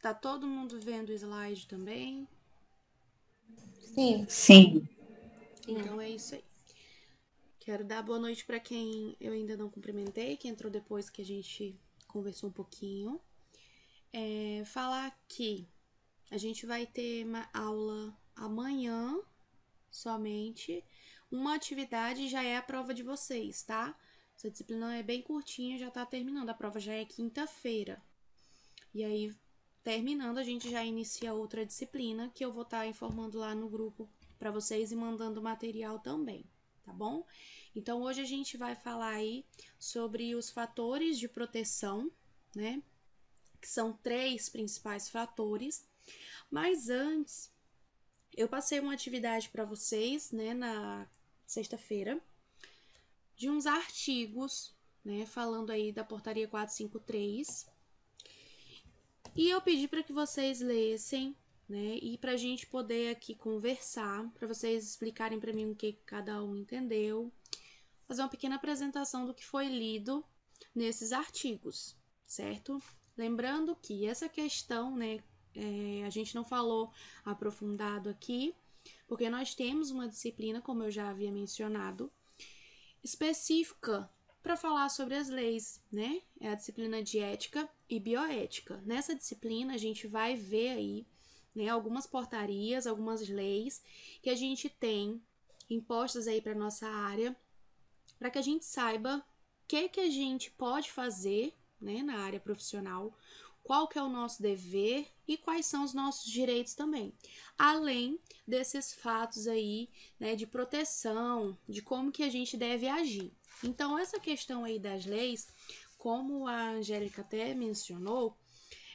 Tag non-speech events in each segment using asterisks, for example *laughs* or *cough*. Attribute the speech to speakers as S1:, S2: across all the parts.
S1: Tá todo mundo vendo o slide também?
S2: Sim. Sim.
S1: Então é isso aí. Quero dar boa noite para quem eu ainda não cumprimentei, que entrou depois que a gente conversou um pouquinho. É, falar que a gente vai ter uma aula amanhã somente. Uma atividade já é a prova de vocês, tá? Essa disciplina é bem curtinha, já tá terminando. A prova já é quinta-feira. E aí Terminando, a gente já inicia outra disciplina que eu vou estar tá informando lá no grupo para vocês e mandando material também, tá bom? Então, hoje a gente vai falar aí sobre os fatores de proteção, né? Que são três principais fatores. Mas antes, eu passei uma atividade para vocês, né, na sexta-feira, de uns artigos, né, falando aí da portaria 453 e eu pedi para que vocês lessem, né? E para a gente poder aqui conversar, para vocês explicarem para mim o que cada um entendeu, fazer uma pequena apresentação do que foi lido nesses artigos, certo? Lembrando que essa questão, né? É, a gente não falou aprofundado aqui, porque nós temos uma disciplina, como eu já havia mencionado, específica para falar sobre as leis, né? É a disciplina de ética e bioética. Nessa disciplina, a gente vai ver aí né, algumas portarias, algumas leis que a gente tem impostas aí para nossa área, para que a gente saiba o que, que a gente pode fazer né, na área profissional, qual que é o nosso dever e quais são os nossos direitos também. Além desses fatos aí, né, de proteção, de como que a gente deve agir. Então, essa questão aí das leis, como a Angélica até mencionou,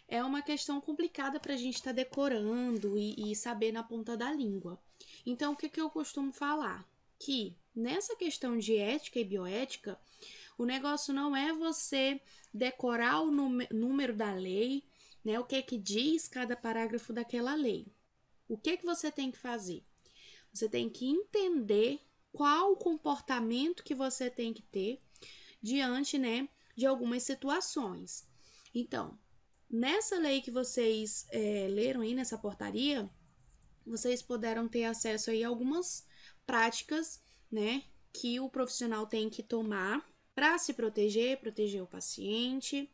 S1: é uma questão complicada para a gente estar tá decorando e, e, saber na ponta da língua. Então, o que, que eu costumo falar? Que nessa questão de ética e bioética, o negócio não é você decorar o número da lei, né? O que é que diz cada parágrafo daquela lei. O que é que você tem que fazer? Você tem que entender qual o comportamento que você tem que ter diante, né, de algumas situações. Então, nessa lei que vocês é, leram aí nessa portaria, vocês puderam ter acesso aí a algumas práticas, né, que o profissional tem que tomar para se proteger, proteger o paciente.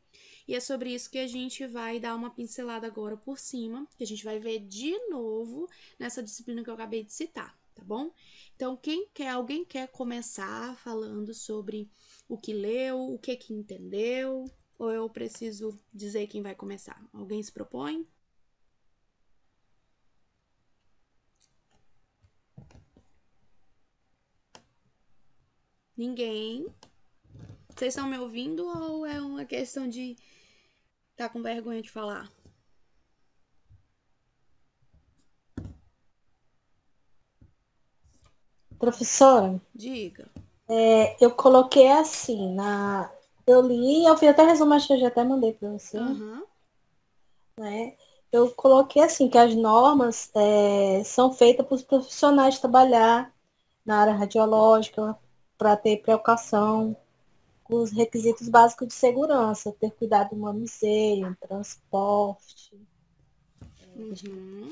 S1: E é sobre isso que a gente vai dar uma pincelada agora por cima, que a gente vai ver de novo nessa disciplina que eu acabei de citar, tá bom? Então, quem quer, alguém quer começar falando sobre o que leu, o que que entendeu, ou eu preciso dizer quem vai começar? Alguém se propõe? Ninguém? Vocês estão me ouvindo ou é uma questão de tá com vergonha de falar?
S3: Professora? Diga. É, eu coloquei assim, na... eu li, eu fiz até resumo, acho que eu já até mandei para você. Uhum. Né? Eu coloquei assim, que as normas é, são feitas para os profissionais trabalhar na área radiológica, para ter precaução os requisitos básicos de segurança, ter cuidado do manuseio, transporte, uhum.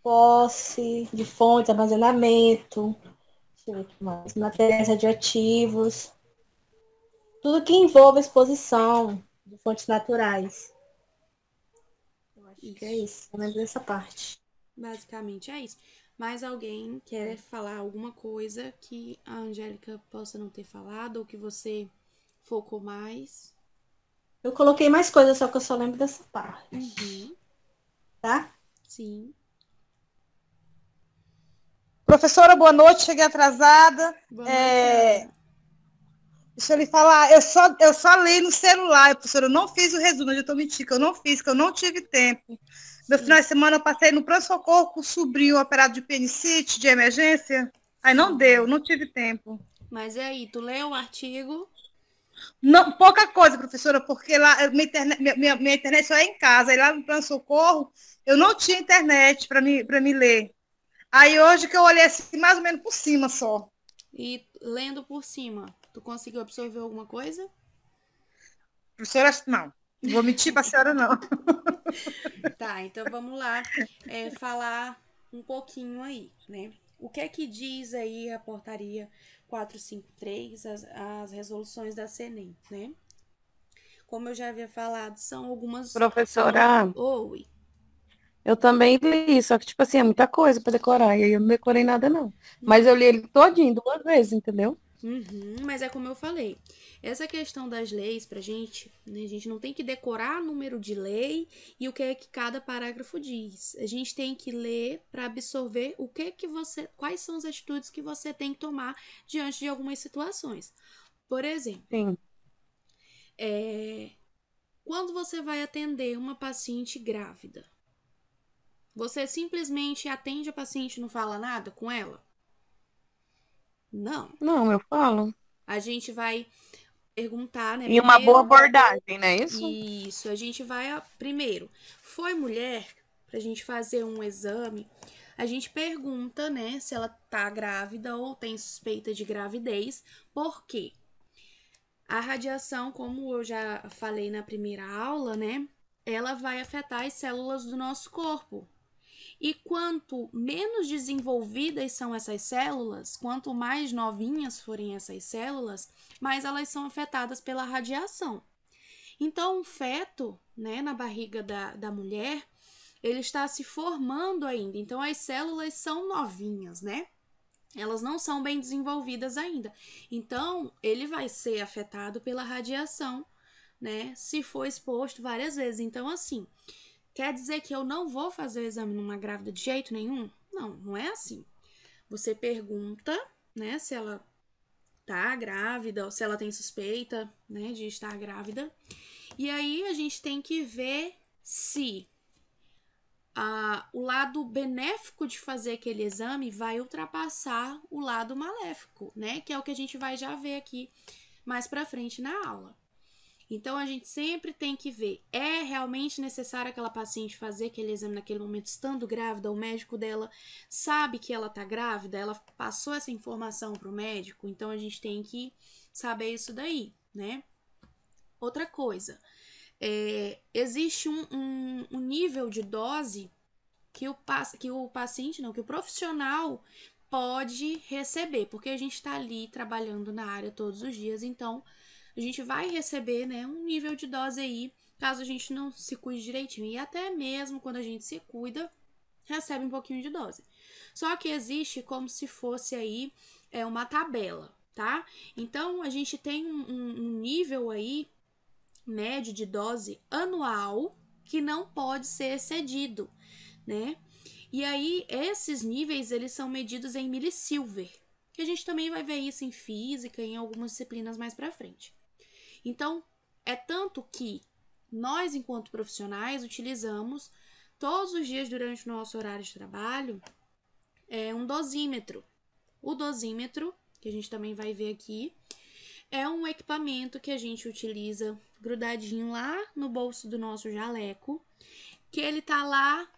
S3: posse de fontes, armazenamento, materiais radioativos, tudo que envolve exposição de fontes naturais. Eu acho isso. que é isso, pelo menos dessa parte.
S1: Basicamente é isso. Mas alguém quer é. falar alguma coisa que a Angélica possa não ter falado ou que você focou mais. Eu coloquei
S3: mais coisas, só que eu só lembro dessa parte.
S1: Uhum. Tá? Sim.
S4: Professora, boa noite. Cheguei atrasada. Boa é, noite. Deixa eu lhe falar, eu só, eu só li no celular, professora, eu não fiz o resumo, eu já estou mentindo, que eu não fiz, que eu não tive tempo. Meu Sim. final de semana eu passei no pronto-socorro com o sobrinho operado de penicite, de emergência, aí não deu, não tive tempo.
S1: Mas e é aí, tu leu o artigo?
S4: Não, pouca coisa, professora, porque lá eh, minha internet, minha, minha internet só é em casa. E lá no pronto-socorro, eu não tinha internet para me, me ler. Aí hoje que eu olhei assim, mais ou menos por cima só.
S1: E lendo por cima, tu conseguiu absorver alguma coisa?
S4: Professora, não. Vou mentir para a senhora, não. *laughs*
S1: tá, então vamos lá é, falar um pouquinho aí, né? O que é que diz aí a portaria 453, as, as resoluções da CENEM, né? Como eu já havia falado, são algumas. Professora. Oi.
S3: Eu também li, só que, tipo
S4: assim, é muita coisa para decorar. E aí eu não decorei nada, não. Mas eu li ele todinho, duas vezes, entendeu?
S1: Uhum, mas é como eu falei, essa questão das leis pra gente, né, a gente não tem que decorar número de lei e o que é que cada parágrafo diz. A gente tem que ler para absorver o que que você, quais são as atitudes que você tem que tomar diante de algumas situações. Por exemplo, é, quando você vai atender uma paciente grávida, você simplesmente atende a paciente e não fala nada com ela? Não. Não, eu falo. A gente vai perguntar, né? E primeiro, uma boa abordagem, né? Isso? Isso. A gente vai. Primeiro, foi mulher? Pra gente fazer um exame, a gente pergunta, né, se ela tá grávida ou tem suspeita de gravidez. Por quê? A radiação, como eu já falei na primeira aula, né? Ela vai afetar as células do nosso corpo, e quanto menos desenvolvidas são essas células, quanto mais novinhas forem essas células, mais elas são afetadas pela radiação. Então, um feto né, na barriga da, da mulher, ele está se formando ainda. Então, as células são novinhas, né? Elas não são bem desenvolvidas ainda. Então, ele vai ser afetado pela radiação, né? Se for exposto várias vezes. Então, assim, Quer dizer que eu não vou fazer o exame numa grávida de jeito nenhum? Não, não é assim. Você pergunta, né, se ela tá grávida ou se ela tem suspeita, né, de estar grávida. E aí a gente tem que ver se ah, o lado benéfico de fazer aquele exame vai ultrapassar o lado maléfico, né? Que é o que a gente vai já ver aqui mais para frente na aula. Então a gente sempre tem que ver, é realmente necessário aquela paciente fazer aquele exame naquele momento estando grávida, o médico dela sabe que ela tá grávida, ela passou essa informação pro médico, então a gente tem que saber isso daí, né? Outra coisa, é, existe um, um, um, nível de dose que o, que o paciente, não, que o profissional pode receber, porque a gente está ali trabalhando na área todos os dias, então a gente vai receber né, um nível de dose aí, caso a gente não se cuide direitinho. E até mesmo quando a gente se cuida, recebe um pouquinho de dose. Só que existe como se fosse aí é, uma tabela, tá? Então, a gente tem um, um nível aí médio de dose anual que não pode ser excedido, né? E aí, esses níveis, eles são medidos em milisilver que a gente também vai ver isso em física e em algumas disciplinas mais para frente. Então, é tanto que nós, enquanto profissionais, utilizamos todos os dias durante o nosso horário de trabalho é um dosímetro. O dosímetro, que a gente também vai ver aqui, é um equipamento que a gente utiliza grudadinho lá no bolso do nosso jaleco, que ele tá lá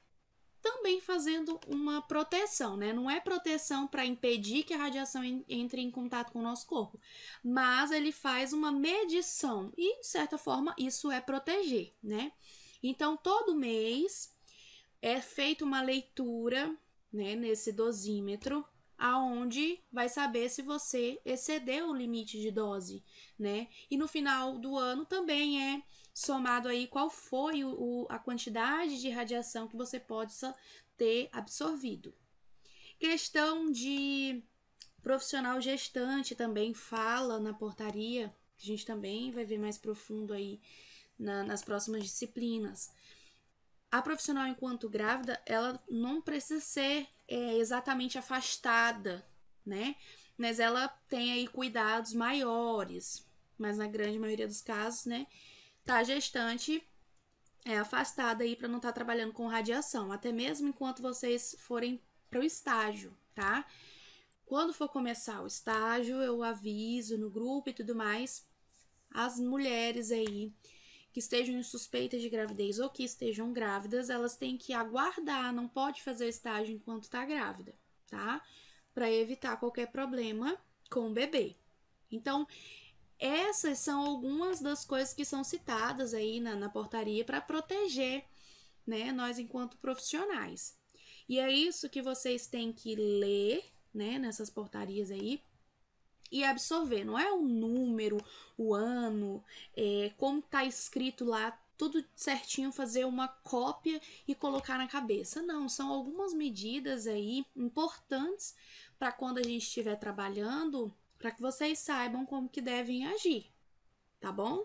S1: também fazendo uma proteção, né? Não é proteção para impedir que a radiação entre em contato com o nosso corpo, mas ele faz uma medição e, de certa forma, isso é proteger, né? Então, todo mês é feita uma leitura, né, nesse dosímetro, aonde vai saber se você excedeu o limite de dose, né? E no final do ano também é somado aí qual foi o, o, a quantidade de radiação que você possa ter absorvido. Questão de profissional gestante também fala na portaria, que a gente também vai ver mais profundo aí na, nas próximas disciplinas. A profissional enquanto grávida, ela não precisa ser é, exatamente afastada, né? Mas ela tem aí cuidados maiores, mas na grande maioria dos casos, né? tá gestante é afastada aí para não estar tá trabalhando com radiação, até mesmo enquanto vocês forem para o estágio, tá? Quando for começar o estágio, eu aviso no grupo e tudo mais as mulheres aí que estejam em suspeita de gravidez ou que estejam grávidas, elas têm que aguardar, não pode fazer estágio enquanto tá grávida, tá? Para evitar qualquer problema com o bebê. Então, essas são algumas das coisas que são citadas aí na, na portaria para proteger né, nós enquanto profissionais. E é isso que vocês têm que ler né, nessas portarias aí e absorver. Não é o número, o ano, é, como está escrito lá, tudo certinho, fazer uma cópia e colocar na cabeça. Não, são algumas medidas aí importantes para quando a gente estiver trabalhando para que vocês saibam como que devem agir, tá bom?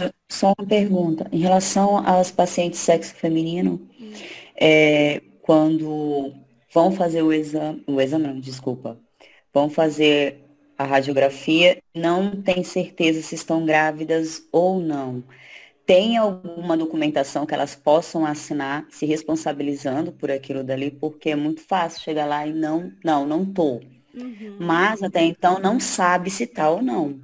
S2: É, só uma pergunta. Em relação às pacientes sexo feminino, é, quando vão fazer o exame, o exame não, desculpa, vão fazer a radiografia, não tem certeza se estão grávidas ou não tem alguma documentação que elas possam assinar se responsabilizando por aquilo dali, porque é muito fácil chegar lá e não, não, não tô. Uhum. Mas até então não sabe se tá ou não.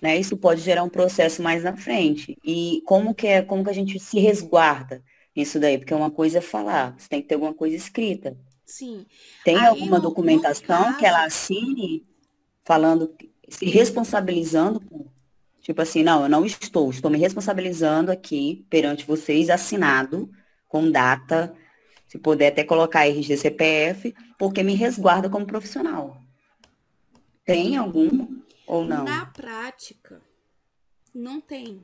S2: Né? Isso pode gerar um processo mais na frente. E como que é, como que a gente se resguarda nisso daí? Porque uma coisa é falar, você tem que ter alguma coisa escrita. Sim. Tem Aí, alguma documentação caso... que ela assine falando, se responsabilizando por Tipo assim, não, eu não estou, estou me responsabilizando aqui perante vocês, assinado, com data, se puder até colocar RG CPF, porque me resguarda como profissional. Tem algum ou não? Na
S1: prática, não tem,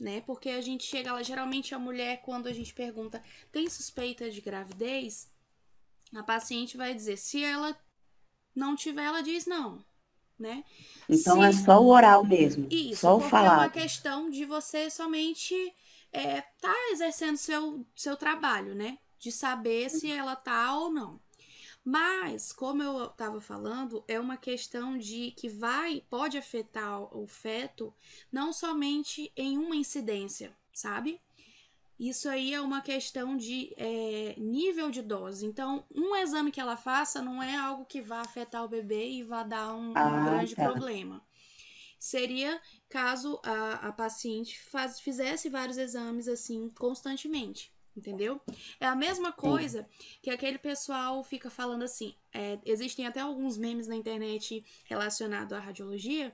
S1: né? Porque a gente chega lá, geralmente a mulher, quando a gente pergunta, tem suspeita de gravidez? A paciente vai dizer, se ela não tiver, ela diz não né? Então Se... é só o
S2: oral mesmo, Isso, só o falar. É uma
S1: questão de você somente é, tá exercendo seu, seu trabalho, né? De saber se ela tá ou não. Mas, como eu estava falando, é uma questão de que vai, pode afetar o feto não somente em uma incidência, sabe? Isso aí é uma questão de é, nível de dose. Então, um exame que ela faça não é algo que vá afetar o bebê e vá dar um, ah, um grande tá. problema. Seria caso a, a paciente faz, fizesse vários exames assim constantemente entendeu? É a mesma coisa que aquele pessoal fica falando assim. É, existem até alguns memes na internet relacionados à radiologia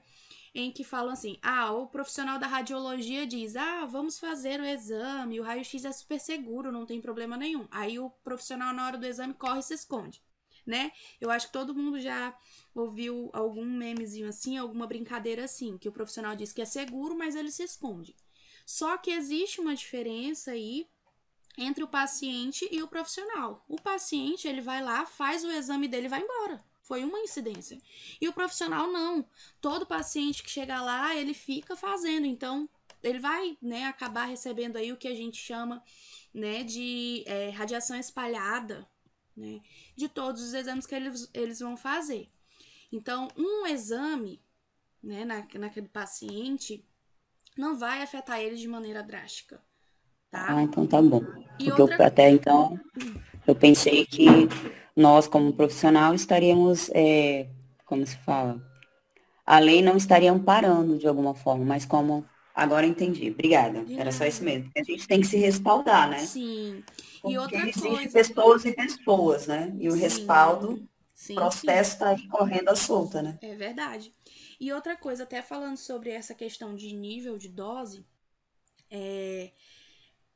S1: em que falam assim: ah, o profissional da radiologia diz, ah, vamos fazer o exame, o raio-x é super seguro, não tem problema nenhum. Aí o profissional, na hora do exame, corre e se esconde, né? Eu acho que todo mundo já ouviu algum memezinho assim, alguma brincadeira assim, que o profissional diz que é seguro, mas ele se esconde. Só que existe uma diferença aí entre o paciente e o profissional. O paciente, ele vai lá, faz o exame dele e vai embora. Foi uma incidência. E o profissional não. Todo paciente que chega lá, ele fica fazendo. Então, ele vai, né, acabar recebendo aí o que a gente chama, né, de é, radiação espalhada, né, de todos os exames que eles, eles vão fazer. Então, um exame, né, na, naquele paciente, não vai afetar ele de maneira drástica,
S2: tá? Ah, então tá bom. E Porque outra... eu, até então, eu pensei que nós, como profissional, estaríamos, é, como se fala, a lei não estaria parando de alguma forma, mas como agora entendi, obrigada, é. era só isso mesmo. A gente tem que se respaldar, né?
S1: Sim. Porque e outra existem coisa...
S2: pessoas e pessoas, né? E o sim. respaldo, sim, o processo está
S3: aí correndo à solta, né? É
S1: verdade. E outra coisa, até falando sobre essa questão de nível de dose, é,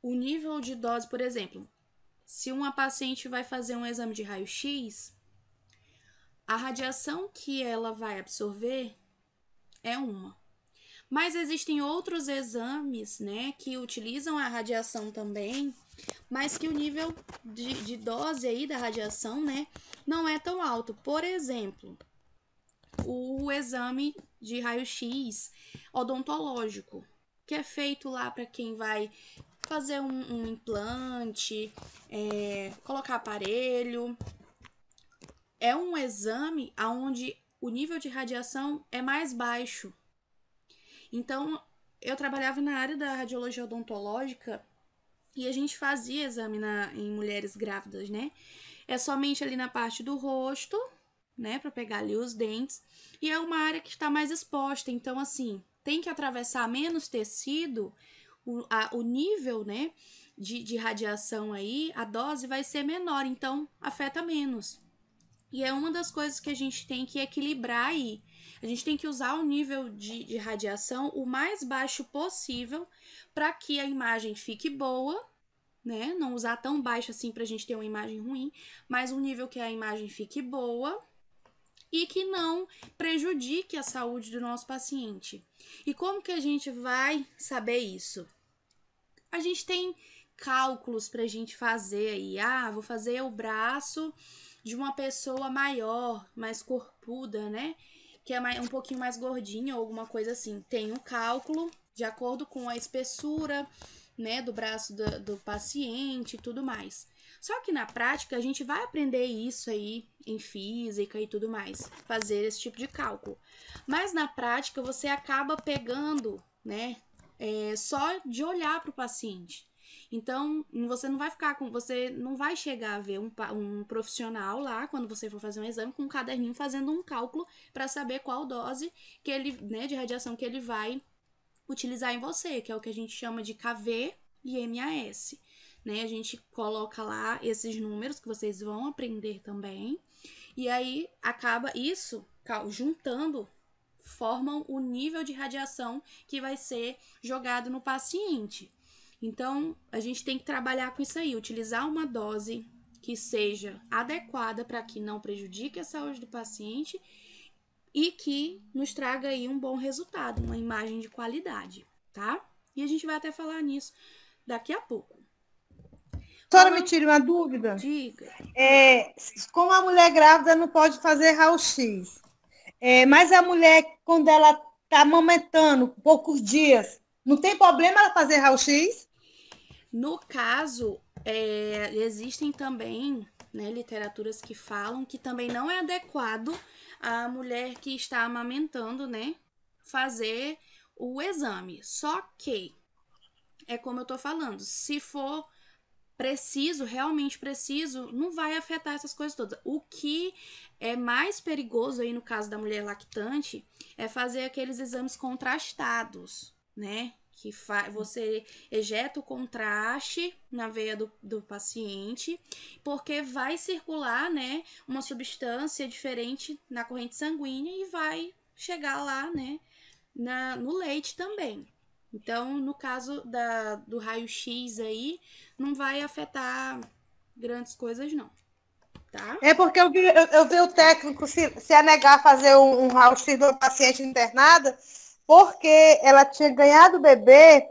S1: o nível de dose, por exemplo, se uma paciente vai fazer um exame de raio-x, a radiação que ela vai absorver é uma. Mas existem outros exames, né, que utilizam a radiação também, mas que o nível de, de dose aí da radiação, né, não é tão alto. Por exemplo, o exame de raio-x odontológico, que é feito lá para quem vai fazer um, um implante, é, colocar aparelho. É um exame onde o nível de radiação é mais baixo. Então, eu trabalhava na área da radiologia odontológica e a gente fazia exame na, em mulheres grávidas, né? É somente ali na parte do rosto, né, para pegar ali os dentes. E é uma área que está mais exposta, então assim, tem que atravessar menos tecido o, a, o nível, né, de, de radiação aí, a dose vai ser menor, então afeta menos. E é uma das coisas que a gente tem que equilibrar aí. A gente tem que usar o nível de, de radiação o mais baixo possível para que a imagem fique boa, né? Não usar tão baixo assim para a gente ter uma imagem ruim, mas um nível que a imagem fique boa e que não prejudique a saúde do nosso paciente. E como que a gente vai saber isso? A gente tem cálculos para a gente fazer aí. Ah, vou fazer o braço de uma pessoa maior, mais corpuda, né? Que é um pouquinho mais gordinha ou alguma coisa assim. Tem um cálculo de acordo com a espessura, né, do braço do, do paciente e tudo mais. Só que na prática a gente vai aprender isso aí em física e tudo mais, fazer esse tipo de cálculo. Mas na prática você acaba pegando, né, é, só de olhar para o paciente. Então, você não vai ficar com. Você não vai chegar a ver um, um profissional lá, quando você for fazer um exame, com um caderninho fazendo um cálculo para saber qual dose que ele, né, de radiação que ele vai utilizar em você, que é o que a gente chama de KV e MAS né? A gente coloca lá esses números que vocês vão aprender também. E aí acaba isso juntando formam o nível de radiação que vai ser jogado no paciente. Então, a gente tem que trabalhar com isso aí, utilizar uma dose que seja adequada para que não prejudique a saúde do paciente e que nos traga aí um bom resultado, uma imagem de qualidade, tá? E a gente vai até falar nisso daqui a pouco. Doutora,
S4: me tire uma dúvida. Diga. É, como a mulher grávida não pode fazer raio-x, é, mas a mulher, quando ela está amamentando poucos dias, não tem problema ela fazer raio-x?
S1: No caso, é, existem também né, literaturas que falam que também não é adequado a mulher que está amamentando, né, fazer o exame. Só que é como eu estou falando, se for preciso, realmente preciso, não vai afetar essas coisas todas. O que é mais perigoso aí no caso da mulher lactante é fazer aqueles exames contrastados, né? Que você ejeta o contraste na veia do, do paciente, porque vai circular, né, uma substância diferente na corrente sanguínea e vai chegar lá, né, na, no leite também. Então, no caso da, do raio-x aí, não vai afetar grandes coisas, não. Tá?
S4: É porque eu vi, eu, eu vi o técnico se, se anegar a fazer um, um raio-x de uma paciente internada, porque ela tinha ganhado o bebê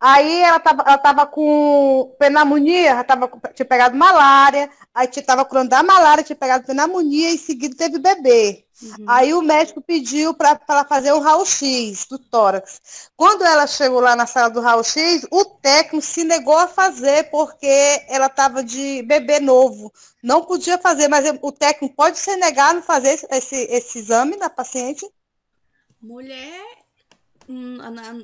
S4: Aí ela tava, ela tava com pneumonia, ela tava, tinha pegado malária, aí tava curando da malária, tinha pegado pneumonia e em seguida teve bebê. Uhum. Aí o médico pediu para ela fazer um raio-x do tórax. Quando ela chegou lá na sala do raio-x, o técnico se negou a fazer porque ela estava de bebê novo. Não podia fazer, mas o técnico pode ser negado a fazer esse, esse, esse exame da paciente?
S1: Mulher,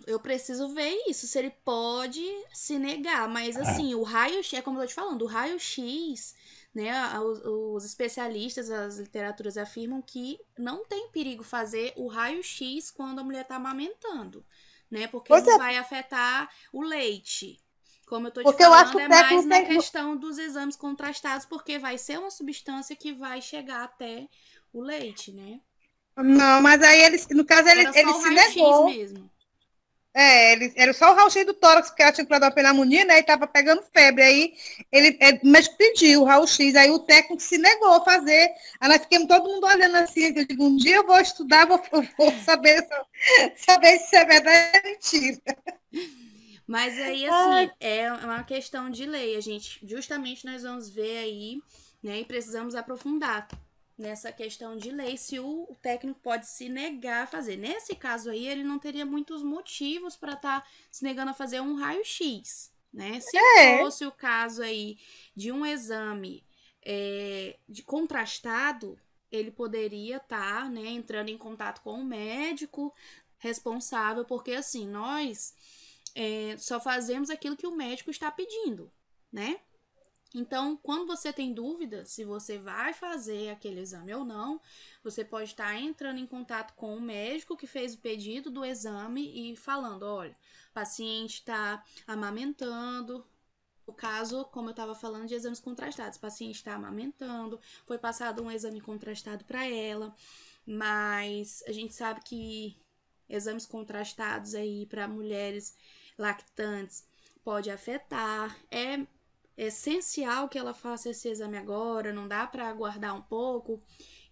S1: eu preciso ver isso, se ele pode se negar. Mas assim, o raio-x, é como eu tô te falando, o raio-x, né? Os, os, especialistas, as literaturas afirmam que não tem perigo fazer o raio-x quando a mulher está amamentando, né? Porque Você... não é. vai afetar o leite. Como eu tô te porque falando, eu acho é que é mais na tem... questão dos exames contrastados, porque vai ser uma substância que vai chegar até o leite, né?
S4: Não, mas aí ele, no caso, ele, ele se negou. Mesmo. É, ele, era só o raio-x do tórax, porque ela tinha que dar uma pneumonia, né? E tava pegando febre. Aí ele, é, mas pediu o raio-x, aí o técnico se negou a fazer. Aí nós ficamos todo mundo olhando assim, eu digo, um dia eu vou estudar, vou, vou *laughs* saber, saber se é verdade ou
S1: mentira. Mas aí, assim, é uma questão de lei. A gente, justamente, nós vamos ver aí, né? E precisamos aprofundar nessa questão de lei, se o técnico pode se negar a fazer. Nesse caso aí, ele não teria muitos motivos para estar tá se negando a fazer um raio-x, né? Se é. fosse o caso aí de um exame é, de contrastado, ele poderia estar tá, né, entrando em contato com o médico responsável, porque assim, nós é, só fazemos aquilo que o médico está pedindo, né? Então, quando você tem dúvida se você vai fazer aquele exame ou não, você pode estar tá entrando em contato com o médico que fez o pedido do exame e falando: olha, o paciente está amamentando. O caso, como eu estava falando de exames contrastados, o paciente está amamentando, foi passado um exame contrastado para ela, mas a gente sabe que exames contrastados aí para mulheres lactantes pode afetar. É é essencial que ela faça esse exame agora, não dá para aguardar um pouco.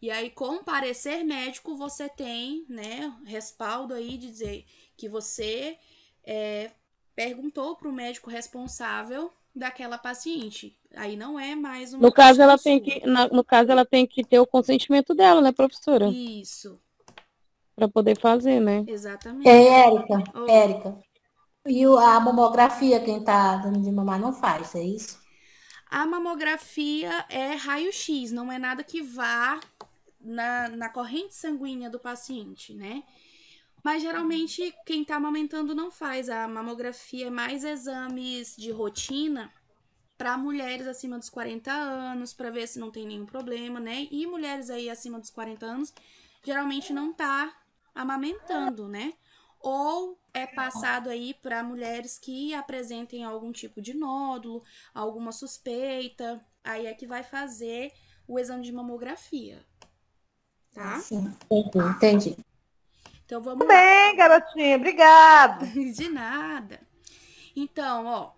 S1: E aí, com o parecer médico, você tem, né, respaldo aí de dizer que você é, perguntou para o médico responsável daquela paciente. Aí não é mais uma. No caso, ela tem que,
S3: no caso, ela tem que ter o consentimento dela, né, professora?
S1: Isso.
S3: Para poder fazer, né? Exatamente. É, Érica. Oh. Érica. E a mamografia, quem está dando de mamar, não faz, é isso?
S1: A mamografia é raio-x, não é nada que vá na, na corrente sanguínea do paciente, né? Mas geralmente quem está amamentando não faz. A mamografia é mais exames de rotina para mulheres acima dos 40 anos, para ver se não tem nenhum problema, né? E mulheres aí acima dos 40 anos geralmente não tá amamentando, né? Ou é passado aí para mulheres que apresentem algum tipo de nódulo, alguma suspeita. Aí é que vai fazer o exame de mamografia. Tá? Sim,
S3: entendi.
S1: Então vamos Tudo bem, garotinha, obrigado. *laughs* de nada. Então, ó,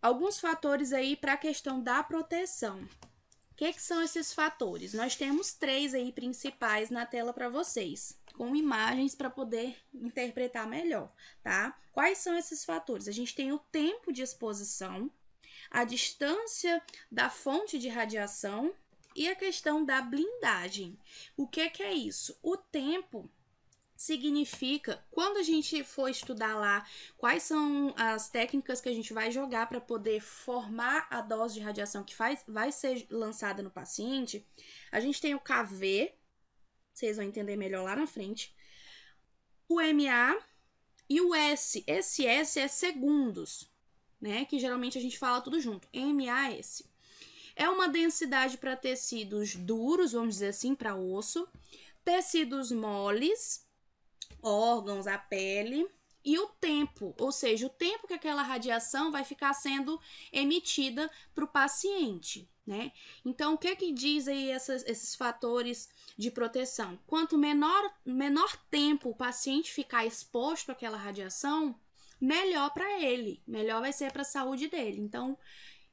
S1: alguns fatores aí para a questão da proteção. O que, que são esses fatores? Nós temos três aí principais na tela para vocês com imagens para poder interpretar melhor, tá? Quais são esses fatores? A gente tem o tempo de exposição, a distância da fonte de radiação e a questão da blindagem. O que, que é isso? O tempo significa quando a gente for estudar lá quais são as técnicas que a gente vai jogar para poder formar a dose de radiação que faz, vai ser lançada no paciente, a gente tem o KV, vocês vão entender melhor lá na frente. O MA e o S. Esse S é segundos, né? Que geralmente a gente fala tudo junto. MAS. É uma densidade para tecidos duros, vamos dizer assim, para osso, tecidos moles, órgãos, a pele, e o tempo, ou seja, o tempo que aquela radiação vai ficar sendo emitida para o paciente. Né? Então, o que é que diz aí essas, esses fatores de proteção? Quanto menor, menor tempo o paciente ficar exposto àquela radiação, melhor para ele, melhor vai ser para a saúde dele. Então,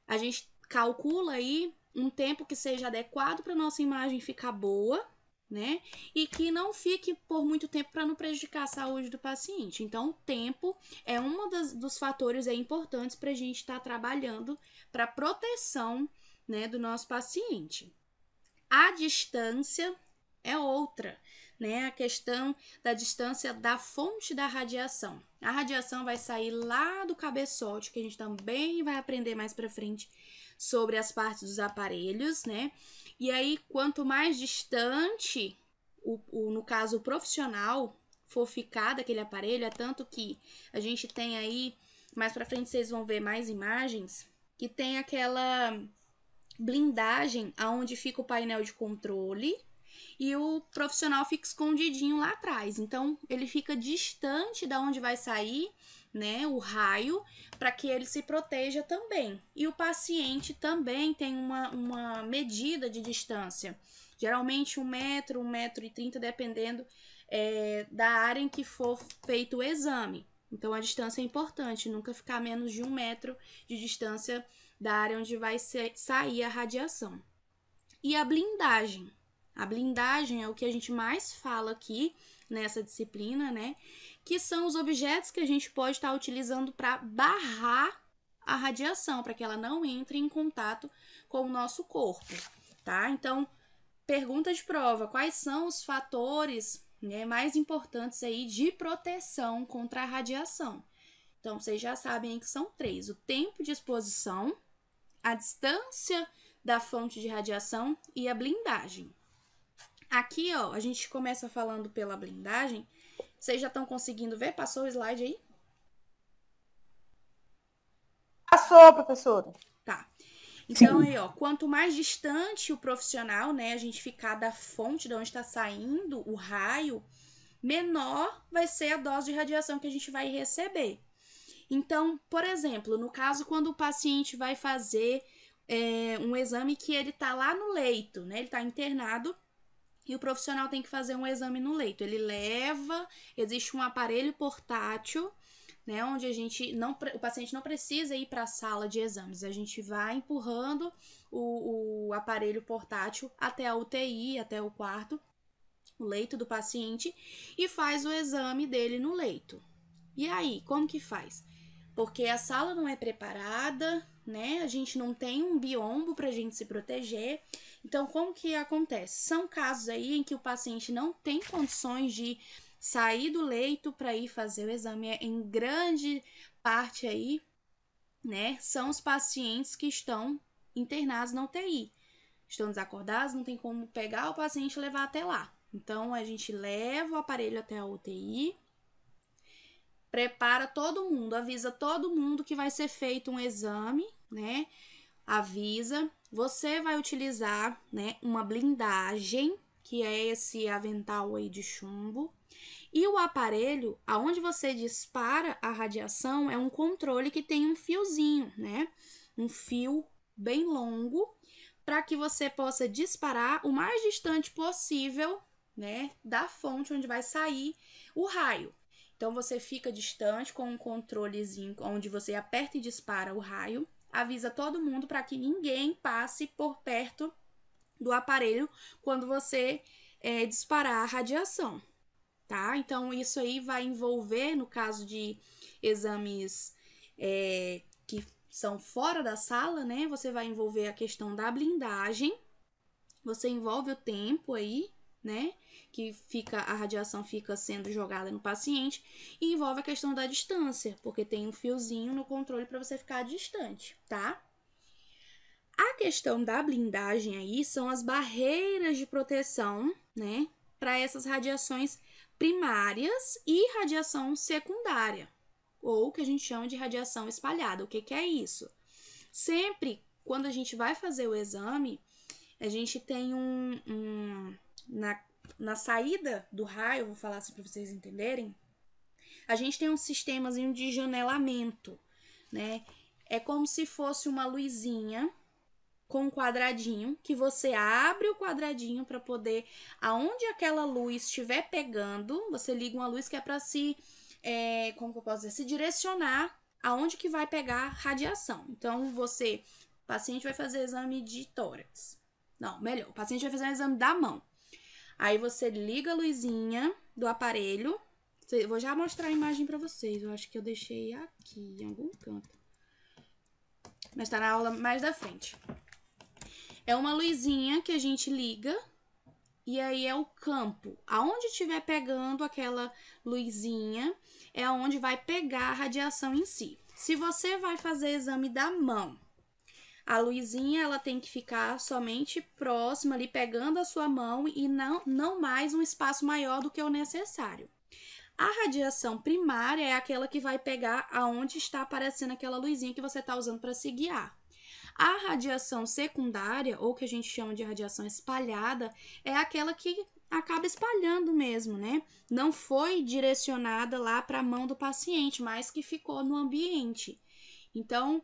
S1: a gente calcula aí um tempo que seja adequado para nossa imagem ficar boa, né? E que não fique por muito tempo para não prejudicar a saúde do paciente. Então, o tempo é um dos fatores é importantes para a gente estar tá trabalhando para proteção né, do nosso paciente. A distância é outra, né? A questão da distância da fonte da radiação. A radiação vai sair lá do cabeçote, que a gente também vai aprender mais para frente sobre as partes dos aparelhos, né? E aí, quanto mais distante, o, o, no caso, o profissional for ficar daquele aparelho, é tanto que a gente tem aí, mais pra frente vocês vão ver mais imagens, que tem aquela blindagem aonde fica o painel de controle e o profissional fica escondidinho lá atrás. Então, ele fica distante da onde vai sair né, o raio, para que ele se proteja também. E o paciente também tem uma, uma medida de distância, geralmente um metro, um metro e trinta, dependendo é, da área em que for feito o exame. Então a distância é importante, nunca ficar menos de um metro de distância da área onde vai ser, sair a radiação. E a blindagem, a blindagem é o que a gente mais fala aqui nessa disciplina, né? Que são os objetos que a gente pode estar utilizando para barrar a radiação, para que ela não entre em contato com o nosso corpo, tá? Então, pergunta de prova: quais são os fatores né, mais importantes aí de proteção contra a radiação? Então, vocês já sabem que são três: o tempo de exposição, a distância da fonte de radiação e a blindagem. Aqui, ó, a gente começa falando pela blindagem. Vocês já estão conseguindo ver? Passou o slide aí? Passou, professora. Tá. Então, Sim. aí, ó, quanto mais distante o profissional, né, a gente ficar da fonte de onde está saindo o raio, menor vai ser a dose de radiação que a gente vai receber. Então, por exemplo, no caso quando o paciente vai fazer é, um exame que ele está lá no leito, né, ele está internado, e o profissional tem que fazer um exame no leito. Ele leva, existe um aparelho portátil, né, onde a gente não, o paciente não precisa ir para a sala de exames. A gente vai empurrando o, o aparelho portátil até a UTI, até o quarto, o leito do paciente e faz o exame dele no leito. E aí, como que faz? Porque a sala não é preparada, né? A gente não tem um biombo para a gente se proteger. Então, como que acontece? São casos aí em que o paciente não tem condições de sair do leito para ir fazer o exame é em grande parte aí, né? São os pacientes que estão internados na UTI. Estão desacordados, não tem como pegar o paciente e levar até lá. Então a gente leva o aparelho até a UTI, prepara todo mundo, avisa todo mundo que vai ser feito um exame, né? avisa. Você vai utilizar, né, uma blindagem, que é esse avental aí de chumbo. E o aparelho, aonde você dispara a radiação, é um controle que tem um fiozinho, né? Um fio bem longo, para que você possa disparar o mais distante possível, né, da fonte onde vai sair o raio. Então você fica distante com um controlezinho onde você aperta e dispara o raio avisa todo mundo para que ninguém passe por perto do aparelho quando você é, disparar a radiação, tá? Então, isso aí vai envolver, no caso de exames é, que são fora da sala, né? Você vai envolver a questão da blindagem, você envolve o tempo aí, né? Que fica a radiação fica sendo jogada no paciente e envolve a questão da distância, porque tem um fiozinho no controle para você ficar distante, tá? A questão da blindagem aí são as barreiras de proteção, né, para essas radiações primárias e radiação secundária, ou que a gente chama de radiação espalhada. O que, que é isso? Sempre quando a gente vai fazer o exame, a gente tem um, um na, na saída do raio, vou falar assim para vocês entenderem, a gente tem um sistemazinho de janelamento, né? É como se fosse uma luzinha com um quadradinho que você abre o quadradinho para poder aonde aquela luz estiver pegando, você liga uma luz que é para se é, como que eu posso dizer, se direcionar aonde que vai pegar radiação. Então você, o paciente vai fazer exame de tórax. Não, melhor, o paciente vai fazer um exame da mão. Aí você liga a luzinha do aparelho. vou já mostrar a imagem para vocês. Eu acho que eu deixei aqui em algum canto. Mas tá na aula mais da frente. É uma luzinha que a gente liga e aí é o campo. Aonde estiver pegando aquela luzinha é aonde vai pegar a radiação em si. Se você vai fazer exame da mão a luzinha ela tem que ficar somente próxima ali, pegando a sua mão e não, não mais um espaço maior do que o necessário. A radiação primária é aquela que vai pegar aonde está aparecendo aquela luzinha que você está usando para se guiar. A radiação secundária, ou que a gente chama de radiação espalhada, é aquela que acaba espalhando mesmo, né? Não foi direcionada lá para a mão do paciente, mas que ficou no ambiente. Então,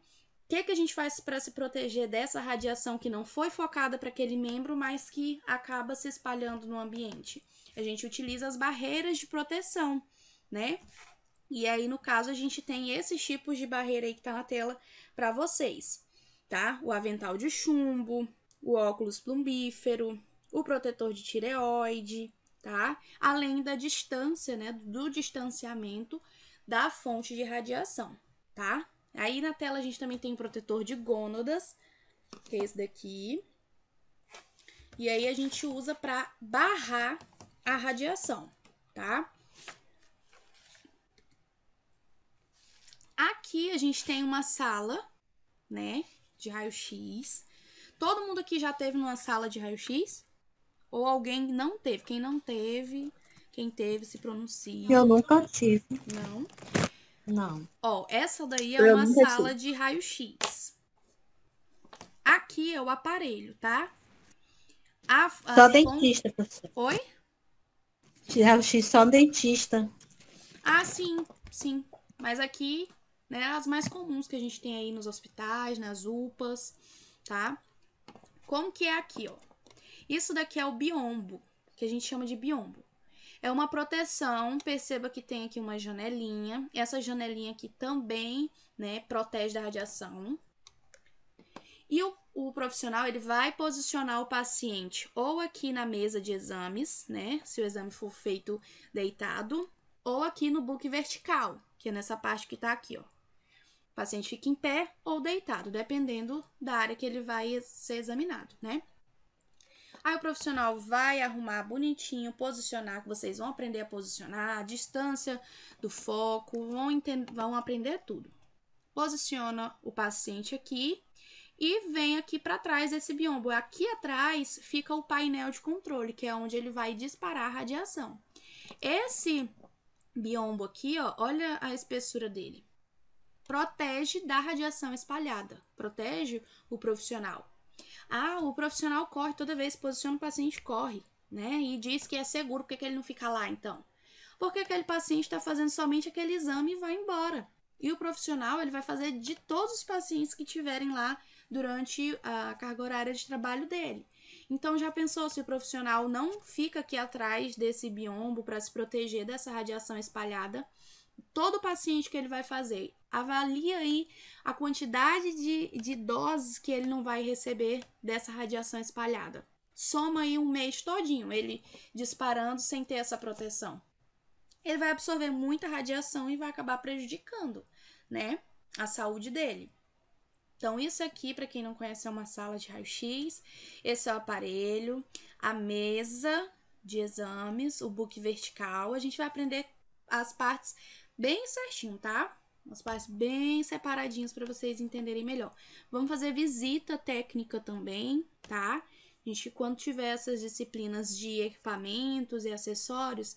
S1: que, que a gente faz para se proteger dessa radiação que não foi focada para aquele membro, mas que acaba se espalhando no ambiente? A gente utiliza as barreiras de proteção, né? E aí, no caso, a gente tem esses tipos de barreira aí que tá na tela para vocês, tá? O avental de chumbo, o óculos plumbífero, o protetor de tireoide, tá? Além da distância, né, do distanciamento da fonte de radiação, tá? Aí na tela a gente também tem um protetor de gônadas, que é esse daqui. E aí a gente usa para barrar a radiação, tá? Aqui a gente tem uma sala, né, de raio-x. Todo mundo aqui já teve numa sala de raio-x? Ou alguém não teve? Quem não teve, quem teve, se pronuncia. Eu nunca tive. Não? Não. Ó, essa daí é eu uma sala sei. de raio-x. Aqui é o aparelho, tá? A, a só dentista, professor. Oi?
S3: Raio-x só dentista.
S1: Ah, sim, sim. Mas aqui, né, as mais comuns que a gente tem aí nos hospitais, nas UPAs, tá? Como que é aqui, ó? Isso daqui é o biombo, que a gente chama de biombo. É uma proteção, perceba que tem aqui uma janelinha. Essa janelinha aqui também, né, protege da radiação. E o, o, profissional, ele vai posicionar o paciente ou aqui na mesa de exames, né, se o exame for feito deitado, ou aqui no book vertical, que é nessa parte que tá aqui, ó. O paciente fica em pé ou deitado, dependendo da área que ele vai ser examinado, né? Aí o profissional vai arrumar bonitinho, posicionar, vocês vão aprender a posicionar, a distância do foco, vão, entender, vão aprender tudo. Posiciona o paciente aqui e vem aqui para trás desse biombo. Aqui atrás fica o painel de controle, que é onde ele vai disparar a radiação. Esse biombo aqui, ó, olha a espessura dele. Protege da radiação espalhada, protege o profissional. Ah, o profissional corre toda vez, posiciona o paciente, corre, né? E diz que é seguro, por que, que ele não fica lá então? Porque aquele paciente está fazendo somente aquele exame e vai embora. E o profissional ele vai fazer de todos os pacientes que tiverem lá durante a carga horária de trabalho dele. Então já pensou se o profissional não fica aqui atrás desse biombo para se proteger dessa radiação espalhada? todo paciente que ele vai fazer, avalia aí a quantidade de, de doses que ele não vai receber dessa radiação espalhada. Soma aí um mês todinho, ele disparando sem ter essa proteção. Ele vai absorver muita radiação e vai acabar prejudicando, né, a saúde dele. Então, isso aqui, para quem não conhece, é uma sala de raio-x. Esse é o aparelho, a mesa de exames, o book vertical. A gente vai aprender as partes bem certinho, tá? As partes bem separadinhas para vocês entenderem melhor. Vamos fazer visita técnica também, tá? A gente, quando tiver essas disciplinas de equipamentos e acessórios,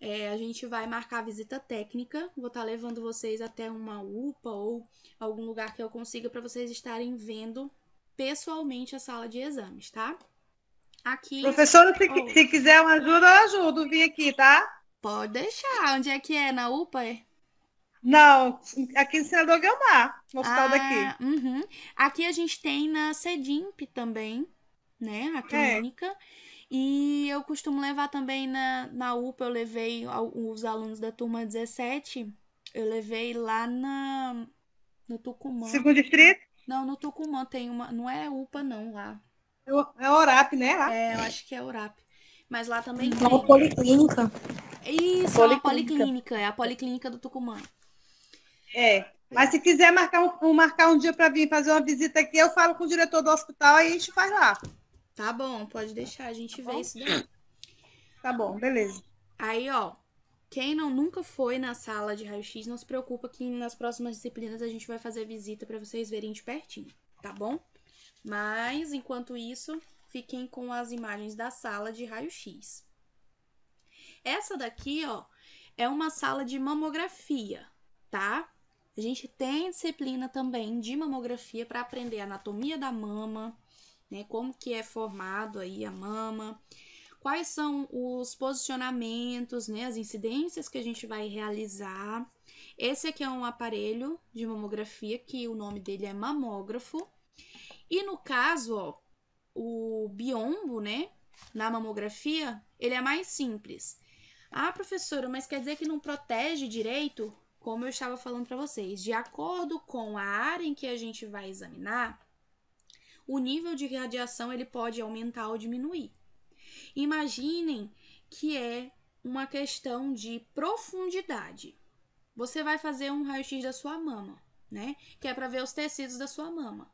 S1: é, a gente vai marcar visita técnica. Vou estar tá levando vocês até uma UPA ou algum lugar que eu consiga para vocês estarem vendo pessoalmente a sala de exames, tá? Aqui. Professora, se, oh. se quiser uma ajuda, eu ajudo. Vim aqui, tá? Pode deixar. Onde é que é? Na UPA? É? Não, aqui em Senador Gamar, no hospital ah, daqui. Uhum. Aqui a gente tem na Sedimp também, né? A é. clínica. É. E eu costumo levar também na, na UPA, eu levei os alunos da turma 17, eu levei lá na, no Tucumã. Segundo distrito? Não, no Tucumã tem uma. Não é UPA, não, lá. É, é ORAP, né? Lá. É, eu acho que é ORAP. Mas lá também. É uma policlínica. Isso, é policlínica. policlínica. É a policlínica do Tucumã.
S4: É. Mas se quiser marcar um, marcar um dia para vir fazer uma visita aqui, eu falo com o diretor do
S1: hospital e a gente vai lá. Tá bom, pode deixar, a gente tá vê bom? isso daí. Tá bom, beleza. Aí, ó, quem não nunca foi na sala de raio-x, não se preocupa que nas próximas disciplinas a gente vai fazer visita para vocês verem de pertinho, tá bom? Mas enquanto isso, fiquem com as imagens da sala de raio-x. Essa daqui, ó, é uma sala de mamografia, tá? A gente tem disciplina também de mamografia para aprender anatomia da mama, né? Como que é formado aí a mama, quais são os posicionamentos, né? As incidências que a gente vai realizar. Esse aqui é um aparelho de mamografia que o nome dele é mamógrafo. E no caso, ó, o biombo, né? Na mamografia, ele é mais simples. Ah, professora, mas quer dizer que não protege direito? Como eu estava falando para vocês, de acordo com a área em que a gente vai examinar, o nível de radiação ele pode aumentar ou diminuir. Imaginem que é uma questão de profundidade. Você vai fazer um raio-x da sua mama, né? Que é para ver os tecidos da sua mama.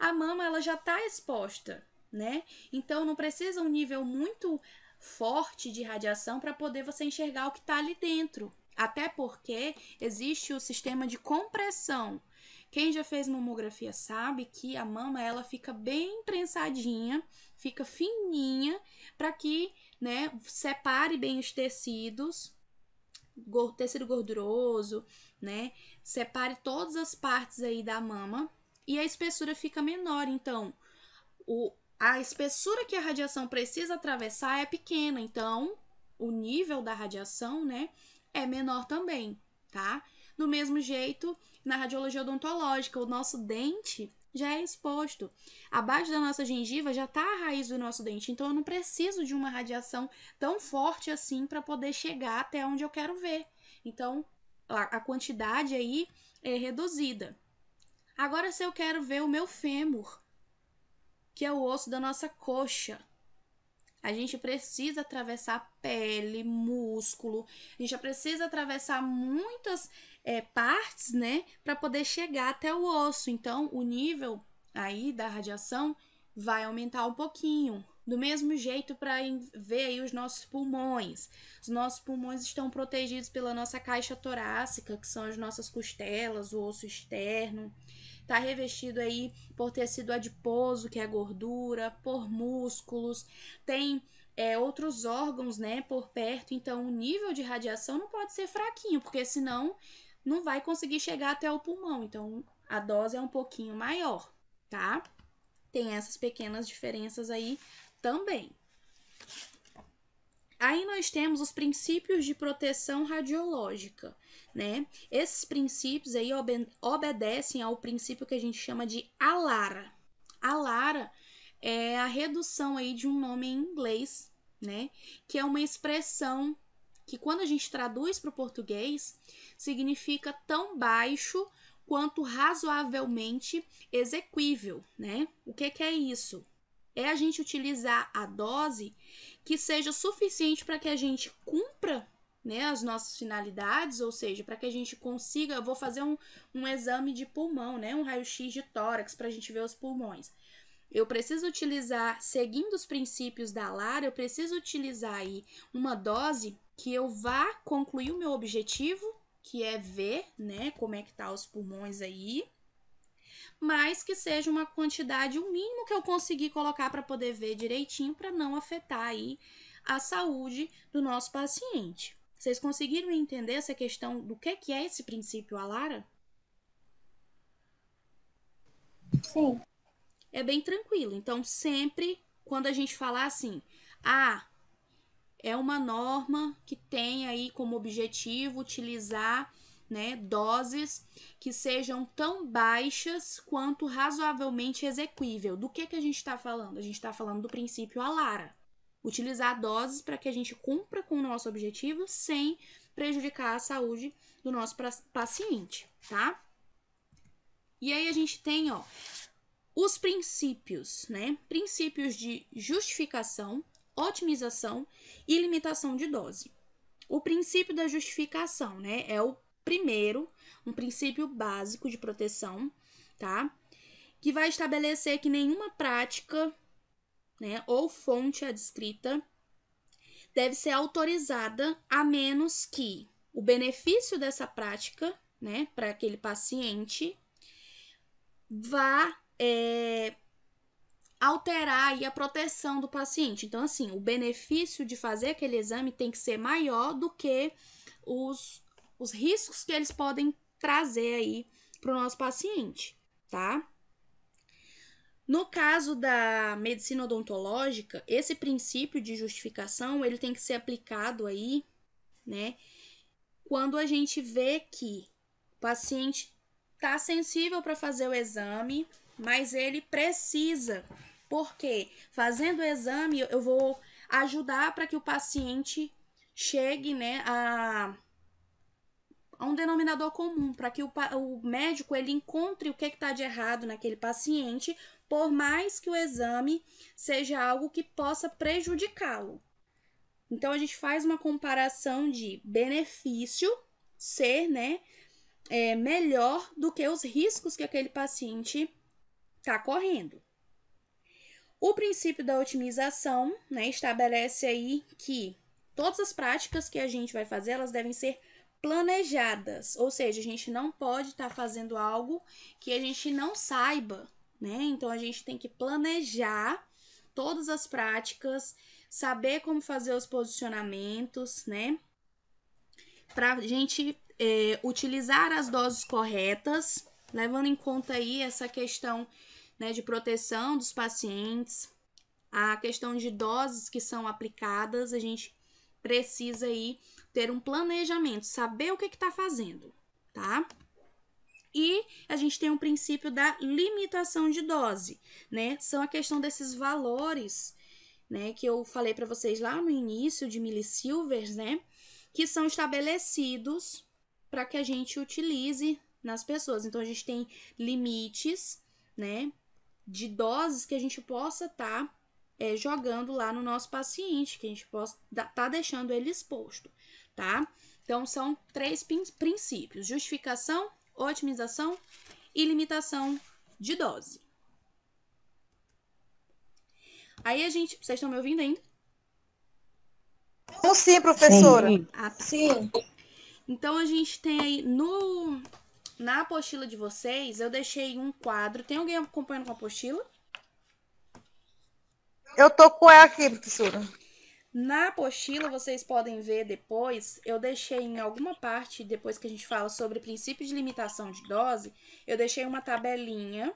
S1: A mama ela já está exposta, né? Então não precisa um nível muito forte de radiação para poder você enxergar o que está ali dentro. Até porque existe o sistema de compressão. Quem já fez mamografia sabe que a mama ela fica bem prensadinha, fica fininha para que, né, separe bem os tecidos, tecido gorduroso, né, separe todas as partes aí da mama e a espessura fica menor. Então, o, a espessura que a radiação precisa atravessar é pequena, então o nível da radiação, né, é menor também, tá? Do mesmo jeito, na radiologia odontológica, o nosso dente já é exposto. Abaixo da nossa gengiva já está a raiz do nosso dente, então eu não preciso de uma radiação tão forte assim para poder chegar até onde eu quero ver. Então, a quantidade aí é reduzida. Agora, se eu quero ver o meu fêmur, que é o osso da nossa coxa. A gente precisa atravessar pele, músculo, a gente já precisa atravessar muitas é, partes, né, para poder chegar até o osso. Então, o nível aí da radiação vai aumentar um pouquinho, do mesmo jeito para ver aí os nossos pulmões. Os nossos pulmões estão protegidos pela nossa caixa torácica, que são as nossas costelas, o osso externo. Está revestido aí por tecido adiposo, que é gordura, por músculos, tem é, outros órgãos, né, por perto. Então, o nível de radiação não pode ser fraquinho, porque senão não vai conseguir chegar até o pulmão. Então, a dose é um pouquinho maior, tá? Tem essas pequenas diferenças aí também. Aí nós temos os princípios de proteção radiológica, né? Esses princípios aí obedecem ao princípio que a gente chama de ALARA. ALARA é a redução aí de um nome em inglês, né? Que é uma expressão que quando a gente traduz para o português significa tão baixo quanto razoavelmente exequível, né? O que, que é isso? é a gente utilizar a dose que seja suficiente para que a gente cumpra né, as nossas finalidades, ou seja, para que a gente consiga, eu vou fazer um, um exame de pulmão, né, um raio-x de tórax para a gente ver os pulmões. Eu preciso utilizar, seguindo os princípios da Lara, eu preciso utilizar aí uma dose que eu vá concluir o meu objetivo, que é ver, né, como é que tá os pulmões aí, mas que seja uma quantidade, o mínimo que eu conseguir colocar para poder ver direitinho, para não afetar aí a saúde do nosso paciente. Vocês conseguiram entender essa questão do que, que é esse princípio Alara? Sim. É bem tranquilo. Então, sempre quando a gente falar assim, ah, é uma norma que tem aí como objetivo utilizar né, doses que sejam tão baixas quanto razoavelmente exequível. Do que, que a gente está falando? A gente está falando do princípio ALARA. Utilizar doses para que a gente cumpra com o nosso objetivo sem prejudicar a saúde do nosso paciente, tá? E aí a gente tem, ó, os princípios, né? Princípios de justificação, otimização e limitação de dose. O princípio da justificação, né, é o primeiro, um princípio básico de proteção, tá? Que vai estabelecer que nenhuma prática, né, ou fonte adscrita deve ser autorizada a menos que o benefício dessa prática, né, para aquele paciente vá é, alterar aí a proteção do paciente. Então, assim, o benefício de fazer aquele exame tem que ser maior do que os os riscos que eles podem trazer aí para o nosso paciente, tá? No caso da medicina odontológica, esse princípio de justificação ele tem que ser aplicado aí, né? Quando a gente vê que o paciente está sensível para fazer o exame, mas ele precisa, porque fazendo o exame eu vou ajudar para que o paciente chegue, né, a a um denominador comum, para que o, o, médico ele encontre o que é está de errado naquele paciente, por mais que o exame seja algo que possa prejudicá-lo. Então a gente faz uma comparação de benefício ser, né, é, melhor do que os riscos que aquele paciente está correndo. O princípio da otimização né, estabelece aí que todas as práticas que a gente vai fazer elas devem ser planejadas, ou seja, a gente não pode estar tá fazendo algo que a gente não saiba, né? Então a gente tem que planejar todas as práticas, saber como fazer os posicionamentos, né? Para a gente é, utilizar as doses corretas, levando em conta aí essa questão né, de proteção dos pacientes, a questão de doses que são aplicadas, a gente precisa aí ter um planejamento, saber o que está fazendo, tá? E a gente tem um princípio da limitação de dose, né? São a questão desses valores, né? Que eu falei para vocês lá no início de milissilvers, né? Que são estabelecidos para que a gente utilize nas pessoas. Então, a gente tem limites, né? De doses que a gente possa estar tá, é, jogando lá no nosso paciente, que a gente possa estar tá, tá deixando ele exposto tá? Então, são três princípios: justificação, otimização e limitação de dose. Aí a gente. Vocês estão me ouvindo ainda? Não,
S4: sim, professora. Sim.
S1: Ah, tá. sim. Então a gente tem aí no na apostila de vocês, eu deixei um quadro. Tem alguém acompanhando com a apostila? Eu tô com ela aqui, professora. Na apostila, vocês podem ver depois, eu deixei em alguma parte, depois que a gente fala sobre princípio de limitação de dose, eu deixei uma tabelinha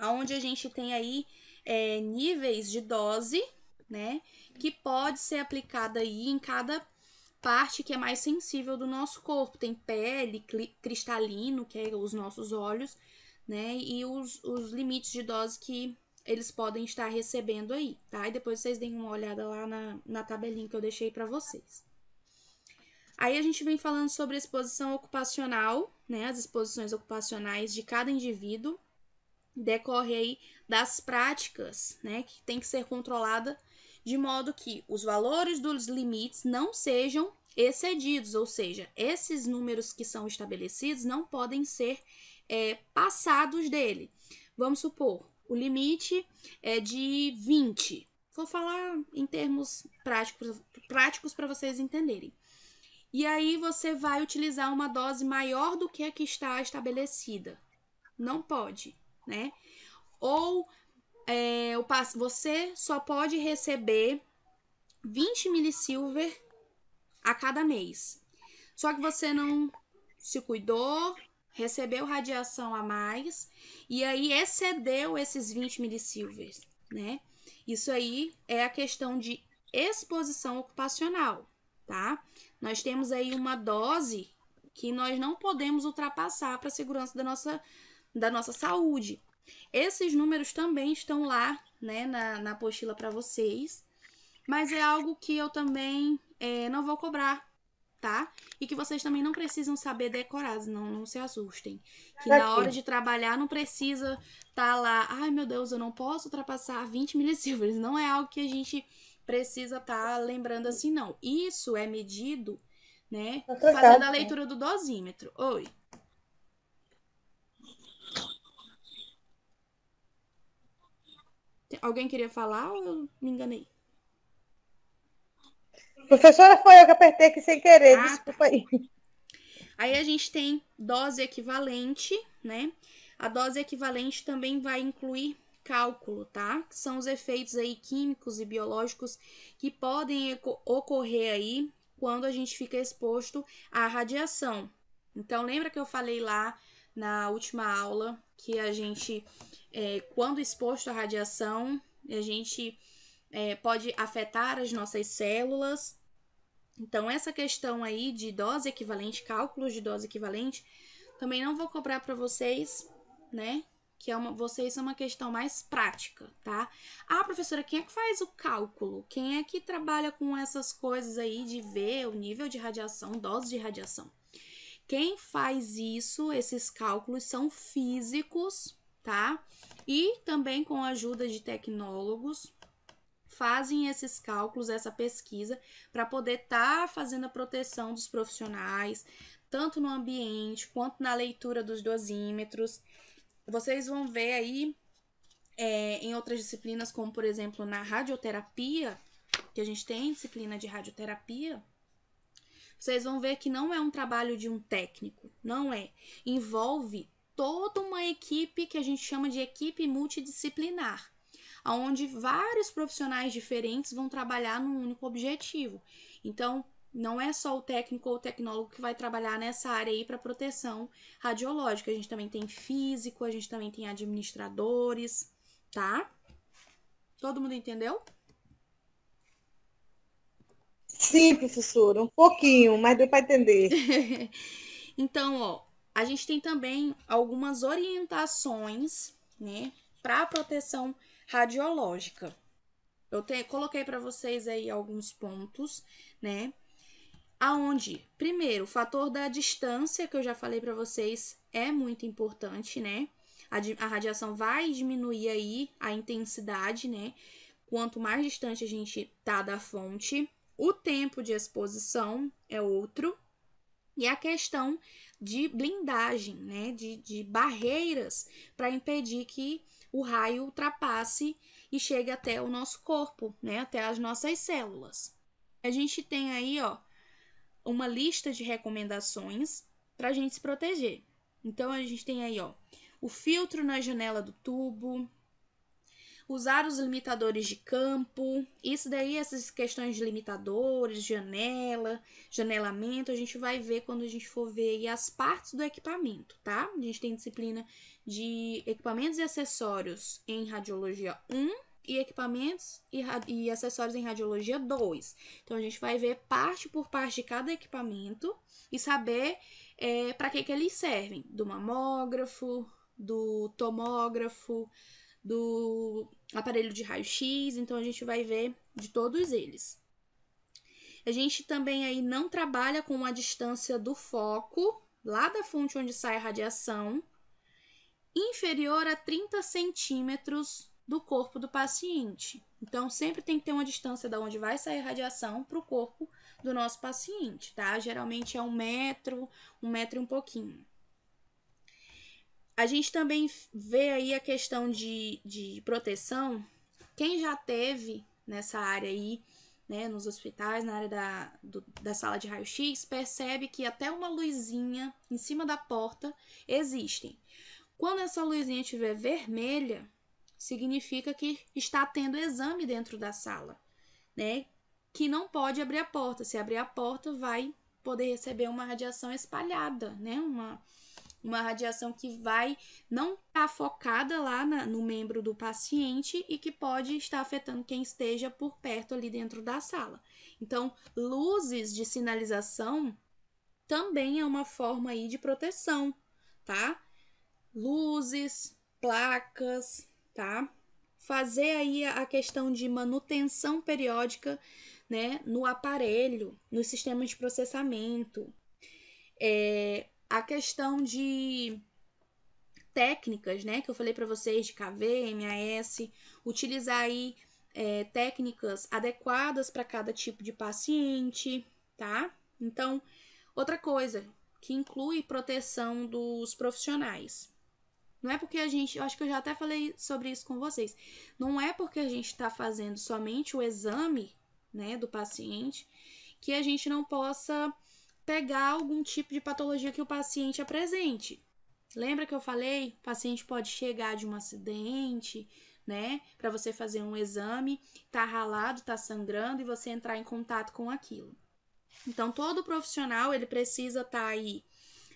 S1: onde a gente tem aí é, níveis de dose, né, que pode ser aplicada aí em cada parte que é mais sensível do nosso corpo. Tem pele, cristalino, que é os nossos olhos, né, e os, os limites de dose que eles podem estar recebendo aí, tá? E depois vocês deem uma olhada lá na, na tabelinha que eu deixei para vocês. Aí a gente vem falando sobre a exposição ocupacional, né? As exposições ocupacionais de cada indivíduo decorre aí das práticas, né? Que tem que ser controlada de modo que os valores dos limites não sejam excedidos, ou seja, esses números que são estabelecidos não podem ser é, passados dele. Vamos supor, o limite é de 20. Vou falar em termos práticos para práticos vocês entenderem. E aí você vai utilizar uma dose maior do que a que está estabelecida. Não pode, né? Ou é, você só pode receber 20 milisilver a cada mês. Só que você não se cuidou, recebeu radiação a mais e aí excedeu esses 20 milisilvers, né? Isso aí é a questão de exposição ocupacional, tá? Nós temos aí uma dose que nós não podemos ultrapassar para a segurança da nossa, da nossa saúde. Esses números também estão lá, né, na, na apostila para vocês, mas é algo que eu também é, não vou cobrar tá? E que vocês também não precisam saber decorados, não, não se assustem. Que na hora de trabalhar não precisa tá lá, ai meu Deus, eu não posso ultrapassar 20 milímetros. Não é algo que a gente precisa tá lembrando assim, não. Isso é medido, né? Tá Fazendo a leitura do dosímetro. Oi. Alguém queria falar ou eu me enganei?
S4: Professora, foi eu que apertei aqui sem querer, ah, desculpa aí.
S1: Aí a gente tem dose equivalente, né? A dose equivalente também vai incluir cálculo, tá? são os efeitos aí químicos e biológicos que podem ocorrer aí quando a gente fica exposto à radiação. Então, lembra que eu falei lá na última aula que a gente, é, quando exposto à radiação, a gente é, pode afetar as nossas células. Então, essa questão aí de dose equivalente, cálculos de dose equivalente, também não vou cobrar para vocês, né? Que é uma, vocês é uma questão mais prática, tá? Ah, professora, quem é que faz o cálculo? Quem é que trabalha com essas coisas aí de ver o nível de radiação, dose de radiação? Quem faz isso, esses cálculos são físicos, tá? E também com a ajuda de tecnólogos, fazem esses cálculos, essa pesquisa, para poder estar tá fazendo a proteção dos profissionais, tanto no ambiente quanto na leitura dos dosímetros. Vocês vão ver aí é, em outras disciplinas, como por exemplo na radioterapia, que a gente tem disciplina de radioterapia, vocês vão ver que não é um trabalho de um técnico, não é. Envolve toda uma equipe que a gente chama de equipe multidisciplinar onde vários profissionais diferentes vão trabalhar num único objetivo. Então, não é só o técnico ou o tecnólogo que vai trabalhar nessa área aí para proteção radiológica. A gente também tem físico, a gente também tem administradores, tá? Todo mundo entendeu? Sim,
S4: professora, um pouquinho, mas deu para entender.
S1: *laughs* então, ó, a gente tem também algumas orientações, né, para proteção radiológica. Eu te, coloquei para vocês aí alguns pontos, né? Aonde, primeiro, o fator da distância, que eu já falei para vocês, é muito importante, né? A, a radiação vai diminuir aí a intensidade, né? Quanto mais distante a gente tá da fonte. O tempo de exposição é outro. E a questão de blindagem, né? De, de barreiras para impedir que o raio ultrapasse e chegue até o nosso corpo, né? Até as nossas células. A gente tem aí, ó, uma lista de recomendações para a gente se proteger. Então a gente tem aí, ó, o filtro na janela do tubo, usar os limitadores de campo. Isso daí, essas questões de limitadores, janela, janelamento, a gente vai ver quando a gente for ver as partes do equipamento, tá? A gente tem disciplina de equipamentos e acessórios em radiologia 1 e equipamentos e, e acessórios em radiologia 2. Então a gente vai ver parte por parte de cada equipamento e saber é, para que, que eles servem, do mamógrafo, do tomógrafo, do aparelho de raio-x, então a gente vai ver de todos eles. A gente também aí não trabalha com a distância do foco, lá da fonte onde sai a radiação, inferior a 30 centímetros do corpo do paciente. Então, sempre tem que ter uma distância da onde vai sair a radiação para o corpo do nosso paciente, tá? Geralmente é um metro, um metro e um pouquinho. A gente também vê aí a questão de, de proteção. Quem já teve nessa área aí, né, nos hospitais, na área da, do, da sala de raio-x, percebe que até uma luzinha em cima da porta existem. Quando essa luzinha estiver vermelha, significa que está tendo exame dentro da sala, né? Que não pode abrir a porta. Se abrir a porta, vai poder receber uma radiação espalhada, né? Uma, uma radiação que vai não estar tá focada lá na, no membro do paciente e que pode estar afetando quem esteja por perto ali dentro da sala. Então, luzes de sinalização também é uma forma aí de proteção, tá? Luzes, placas, tá? Fazer aí a questão de manutenção periódica, né, no aparelho, no sistema de processamento. É, a questão de técnicas, né, que eu falei para vocês de KV, MAS, utilizar aí é, técnicas adequadas para cada tipo de paciente, tá? Então, outra coisa que inclui proteção dos profissionais. Não é porque a gente, eu acho que eu já até falei sobre isso com vocês. Não é porque a gente está fazendo somente o exame, né, do paciente, que a gente não possa pegar algum tipo de patologia que o paciente apresente. Lembra que eu falei? O paciente pode chegar de um acidente, né? Para você fazer um exame, tá ralado, tá sangrando e você entrar em contato com aquilo. Então, todo profissional ele precisa estar tá aí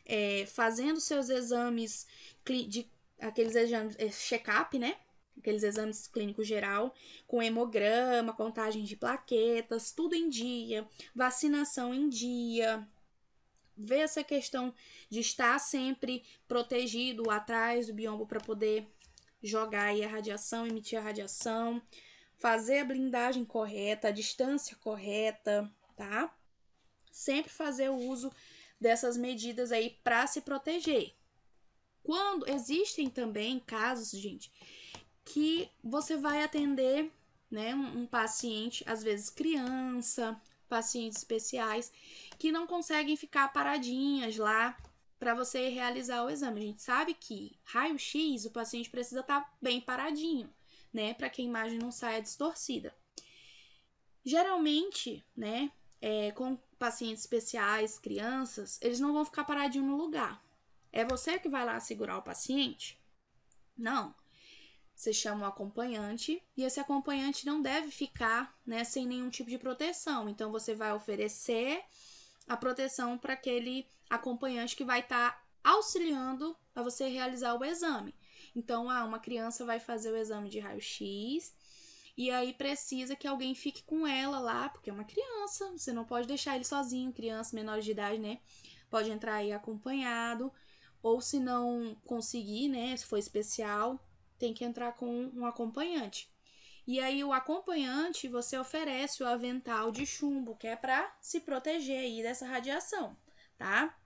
S1: é, fazendo seus exames de aqueles exames é, check-up, né? Aqueles exames clínicos geral, com hemograma, contagem de plaquetas, tudo em dia, vacinação em dia, vê essa questão de estar sempre protegido atrás do biombo para poder jogar aí a radiação, emitir a radiação, fazer a blindagem correta, a distância correta, tá? Sempre fazer o uso dessas medidas aí para se proteger. Quando existem também casos, gente, que você vai atender, né, um, um paciente, às vezes criança, pacientes especiais, que não conseguem ficar paradinhas lá para você realizar o exame. A gente sabe que raio-x o paciente precisa estar tá bem paradinho, né, para que a imagem não saia distorcida. Geralmente, né, é, com pacientes especiais, crianças, eles não vão ficar paradinho no lugar. É você que vai lá segurar o paciente? Não. Você chama o acompanhante e esse acompanhante não deve ficar né, sem nenhum tipo de proteção. Então, você vai oferecer a proteção para aquele acompanhante que vai estar tá auxiliando a você realizar o exame. Então, ah, uma criança vai fazer o exame de raio-x e aí precisa que alguém fique com ela lá, porque é uma criança, você não pode deixar ele sozinho, criança menor de idade, né? Pode entrar aí acompanhado, ou se não conseguir, né, se for especial, tem que entrar com um acompanhante. E aí o acompanhante você oferece o avental de chumbo, que é para se proteger aí dessa radiação, tá?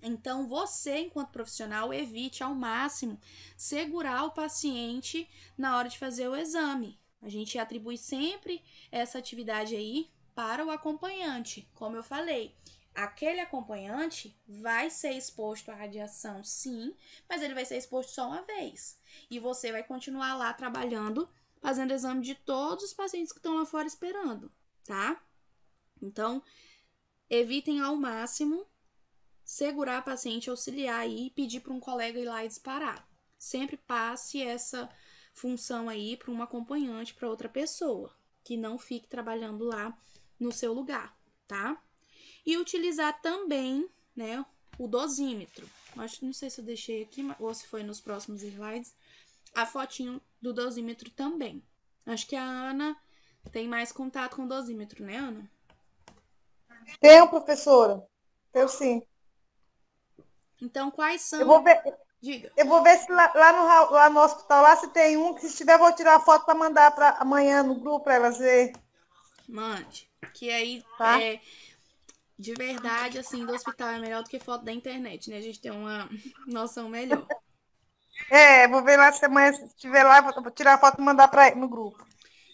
S1: Então, você, enquanto profissional, evite ao máximo segurar o paciente na hora de fazer o exame. A gente atribui sempre essa atividade aí para o acompanhante, como eu falei. Aquele acompanhante vai ser exposto à radiação, sim, mas ele vai ser exposto só uma vez. E você vai continuar lá trabalhando fazendo exame de todos os pacientes que estão lá fora esperando, tá? Então, evitem ao máximo segurar a paciente, auxiliar aí e pedir para um colega ir lá e disparar. Sempre passe essa função aí para um acompanhante, para outra pessoa, que não fique trabalhando lá no seu lugar, tá? E utilizar também, né, o dosímetro. Acho que não sei se eu deixei aqui, ou se foi nos próximos slides a fotinho do dosímetro também. Acho que a Ana tem mais contato com o dosímetro, né, Ana?
S4: Tenho, professora. Eu sim.
S1: Então, quais são.
S4: Eu vou ver, Diga. Eu vou ver se lá, lá, no, lá no hospital, lá se tem um, que se tiver, vou tirar a foto para mandar para amanhã no grupo para elas ver.
S1: Mande. Que aí tá? é, de verdade, assim, do hospital é melhor do que foto da internet, né? A gente tem uma *laughs* noção melhor.
S4: É, vou ver lá se amanhã estiver lá, vou tirar a foto e mandar para
S1: no grupo.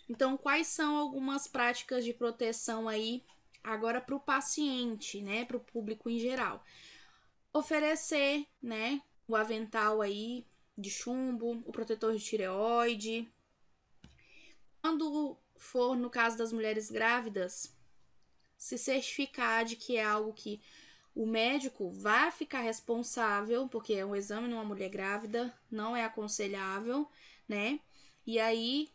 S1: Então, quais são algumas práticas de proteção aí agora para o paciente, né, para o público em geral? Oferecer, né, o avental aí de chumbo, o protetor de tireoide. Quando for no caso das mulheres grávidas, se certificar de que é algo que o médico vai ficar responsável, porque é um exame numa mulher grávida, não é aconselhável, né? E aí,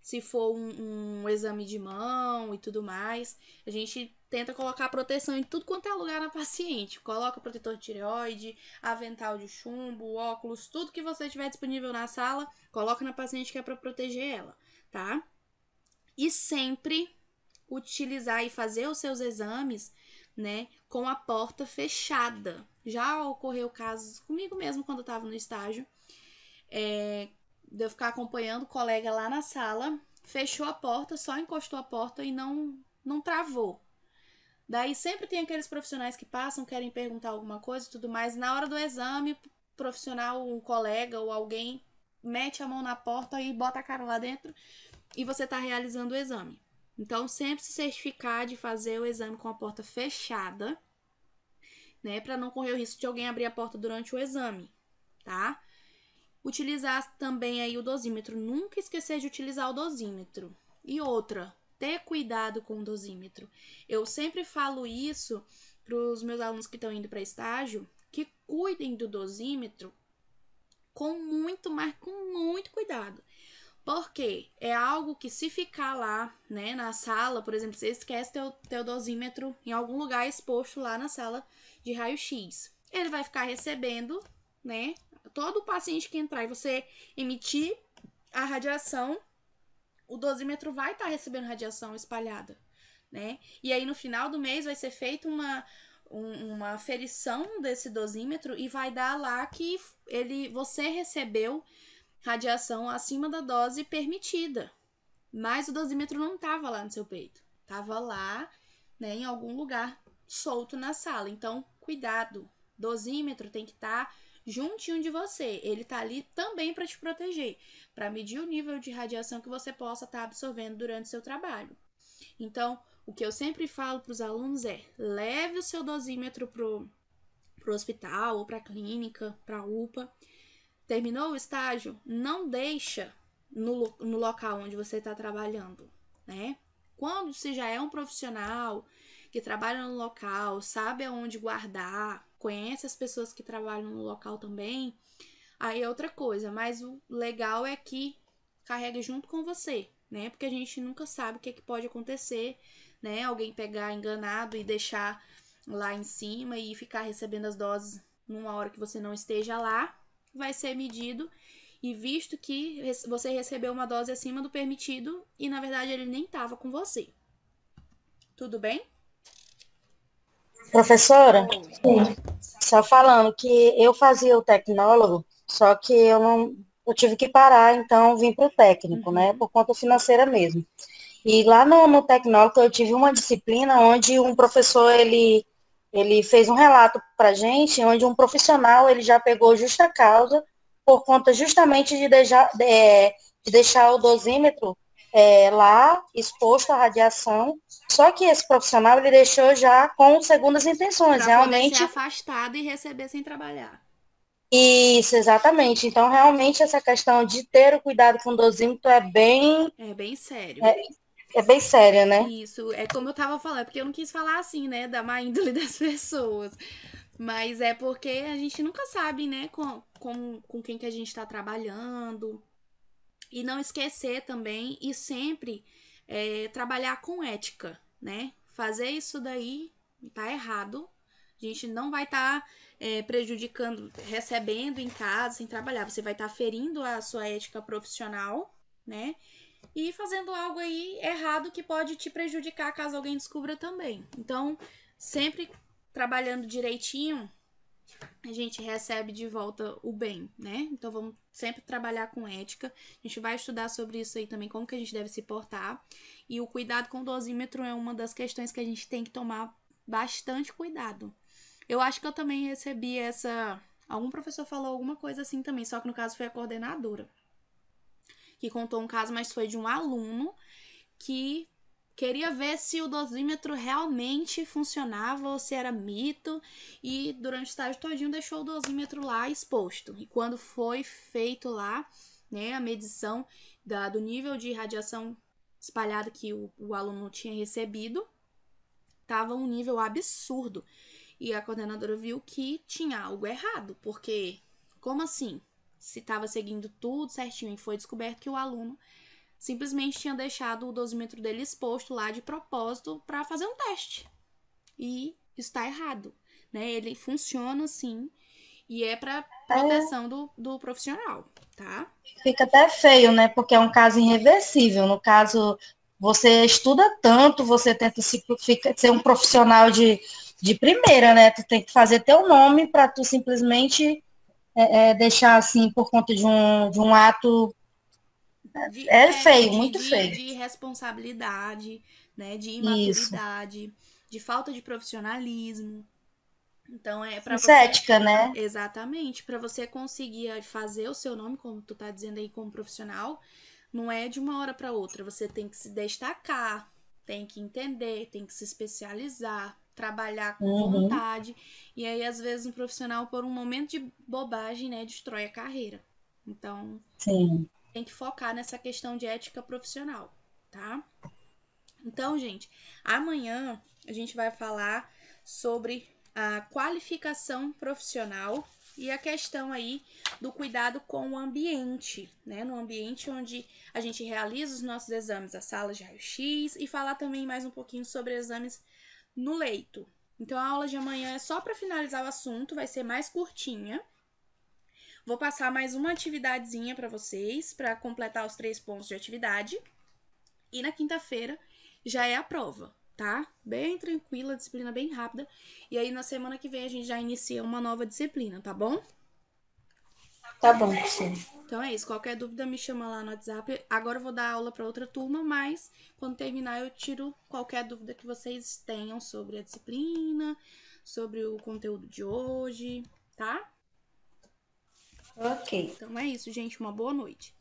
S1: se for um, um exame de mão e tudo mais, a gente tenta colocar proteção em tudo quanto é lugar na paciente. Coloca protetor de tireoide, avental de chumbo, óculos, tudo que você tiver disponível na sala, coloca na paciente que é para proteger ela, tá? E sempre utilizar e fazer os seus exames né, com a porta fechada. Já ocorreu casos comigo mesmo quando eu estava no estágio, é, de eu ficar acompanhando o colega lá na sala, fechou a porta, só encostou a porta e não, não travou. Daí sempre tem aqueles profissionais que passam, querem perguntar alguma coisa e tudo mais. Na hora do exame, profissional, um colega ou alguém mete a mão na porta e bota a cara lá dentro e você está realizando o exame. Então, sempre se certificar de fazer o exame com a porta fechada, né? Para não correr o risco de alguém abrir a porta durante o exame, tá? Utilizar também aí o dosímetro. Nunca esquecer de utilizar o dosímetro. E outra, ter cuidado com o dosímetro. Eu sempre falo isso para os meus alunos que estão indo para estágio, que cuidem do dosímetro com muito, mas com muito cuidado. Porque é algo que se ficar lá, né, na sala, por exemplo, você esquece teu, teu dosímetro em algum lugar exposto lá na sala de raio-x. Ele vai ficar recebendo, né, todo o paciente que entrar e você emitir a radiação, o dosímetro vai estar tá recebendo radiação espalhada, né? E aí no final do mês vai ser feita uma um, uma aferição desse dosímetro e vai dar lá que ele você recebeu radiação acima da dose permitida. Mas o dosímetro não estava lá no seu peito, estava lá né, em algum lugar solto na sala. Então, cuidado, dosímetro tem que estar tá juntinho de você. Ele está ali também para te proteger, para medir o nível de radiação que você possa estar tá absorvendo durante seu trabalho. Então, o que eu sempre falo para os alunos é: leve o seu dosímetro pro pro hospital ou para clínica, para UPA Terminou o estágio? Não deixa no, no local onde você está trabalhando, né? Quando se já é um profissional que trabalha no local, sabe aonde guardar, conhece as pessoas que trabalham no local também, aí é outra coisa. Mas o legal é que carrega junto com você, né? Porque a gente nunca sabe o que, é que pode acontecer, né? Alguém pegar enganado e deixar lá em cima e ficar recebendo as doses numa hora que você não esteja lá, vai ser medido e visto que você recebeu uma dose acima do permitido e na verdade ele nem estava com você. Tudo bem?
S3: Professora, Sim. só falando que eu fazia o tecnólogo, só que eu não eu tive que parar, então vim para o técnico, né? Uhum. Por conta financeira mesmo. E lá no, no tecnólogo eu tive uma disciplina onde um professor ele ele fez um relato para a gente onde um profissional ele já pegou justa causa por conta justamente de deixar, de, é, de deixar o dosímetro é, lá exposto à radiação. Só que esse profissional ele deixou já com segundas intenções, pra realmente. Ser
S1: afastado e receber sem trabalhar.
S3: Isso, exatamente. Então, realmente, essa questão de ter o cuidado com o dosímetro é bem.
S1: É bem sério. É,
S3: é bem séria, né?
S1: Isso, é como eu tava falando, é porque eu não quis falar assim, né, da má índole *laughs* das pessoas. Mas é porque a gente nunca sabe, né, com, com, com quem que a gente tá trabalhando. E não esquecer também, e sempre é, trabalhar com ética, né? Fazer isso daí tá errado. A gente não vai estar tá, é, prejudicando, recebendo em casa sem trabalhar. Você vai estar tá ferindo a sua ética profissional, né? e fazendo algo aí errado que pode te prejudicar caso alguém descubra também. Então, sempre trabalhando direitinho, a gente recebe de volta o bem, né? Então vamos sempre trabalhar com ética. A gente vai estudar sobre isso aí também, como que a gente deve se portar. E o cuidado com o dosímetro é uma das questões que a gente tem que tomar bastante cuidado. Eu acho que eu também recebi essa. Algum professor falou alguma coisa assim também, só que no caso foi a coordenadora que contou um caso, mas foi de um aluno que queria ver se o dosímetro realmente funcionava ou se era mito e durante o estágio todinho deixou o dosímetro lá exposto. E quando foi feito lá, né, a medição da, do nível de radiação espalhada que o, o aluno tinha recebido, estava um nível absurdo. E a coordenadora viu que tinha algo errado, porque como assim? se estava seguindo tudo certinho e foi descoberto que o aluno simplesmente tinha deixado o dosímetro dele exposto lá de propósito para fazer um teste. E está errado, né? Ele funciona assim e é para proteção é. do, do profissional, tá?
S3: Fica até feio, né? Porque é um caso irreversível. No caso, você estuda tanto, você tenta se, fica, ser um profissional de, de primeira, né? Tu tem que fazer teu nome para tu simplesmente é, é, deixar assim por conta de um, de um ato.
S1: De, é, é feio, de, muito de, feio. De responsabilidade, né? De imaturidade, Isso. de falta de profissionalismo. Então é para é você. né? Exatamente. Para você conseguir eh, fazer o seu nome, como tu tá dizendo aí, como profissional, não é de uma hora para outra. Você tem que se destacar, tem que entender, tem que se especializar, trabalhar com uhum. vontade. E aí, às vezes, um profissional, por um momento de bobagem, né, destrói a carreira. Então, Sim. tem que focar nessa questão de ética profissional, tá? Então, gente, amanhã a gente vai falar sobre a qualificação profissional e a questão aí do cuidado com o ambiente, né? No ambiente onde a gente realiza os nossos exames, as salas de raio-x, e falar também mais um pouquinho sobre exames no leito, então a aula de amanhã é só para finalizar o assunto, vai ser mais curtinha. Vou passar mais uma atividadezinha para vocês, para completar os três pontos de atividade. E na quinta-feira já é a prova, tá? Bem tranquila, disciplina bem rápida. E aí na semana que vem a gente já inicia uma nova disciplina, tá bom? Tá bom, Cristina. Então é isso. Qualquer dúvida me chama lá no WhatsApp. Agora eu vou dar aula para outra turma, mas quando terminar eu tiro qualquer dúvida que vocês tenham sobre a disciplina, sobre o conteúdo de hoje, tá? Ok. Então é isso, gente. Uma boa noite.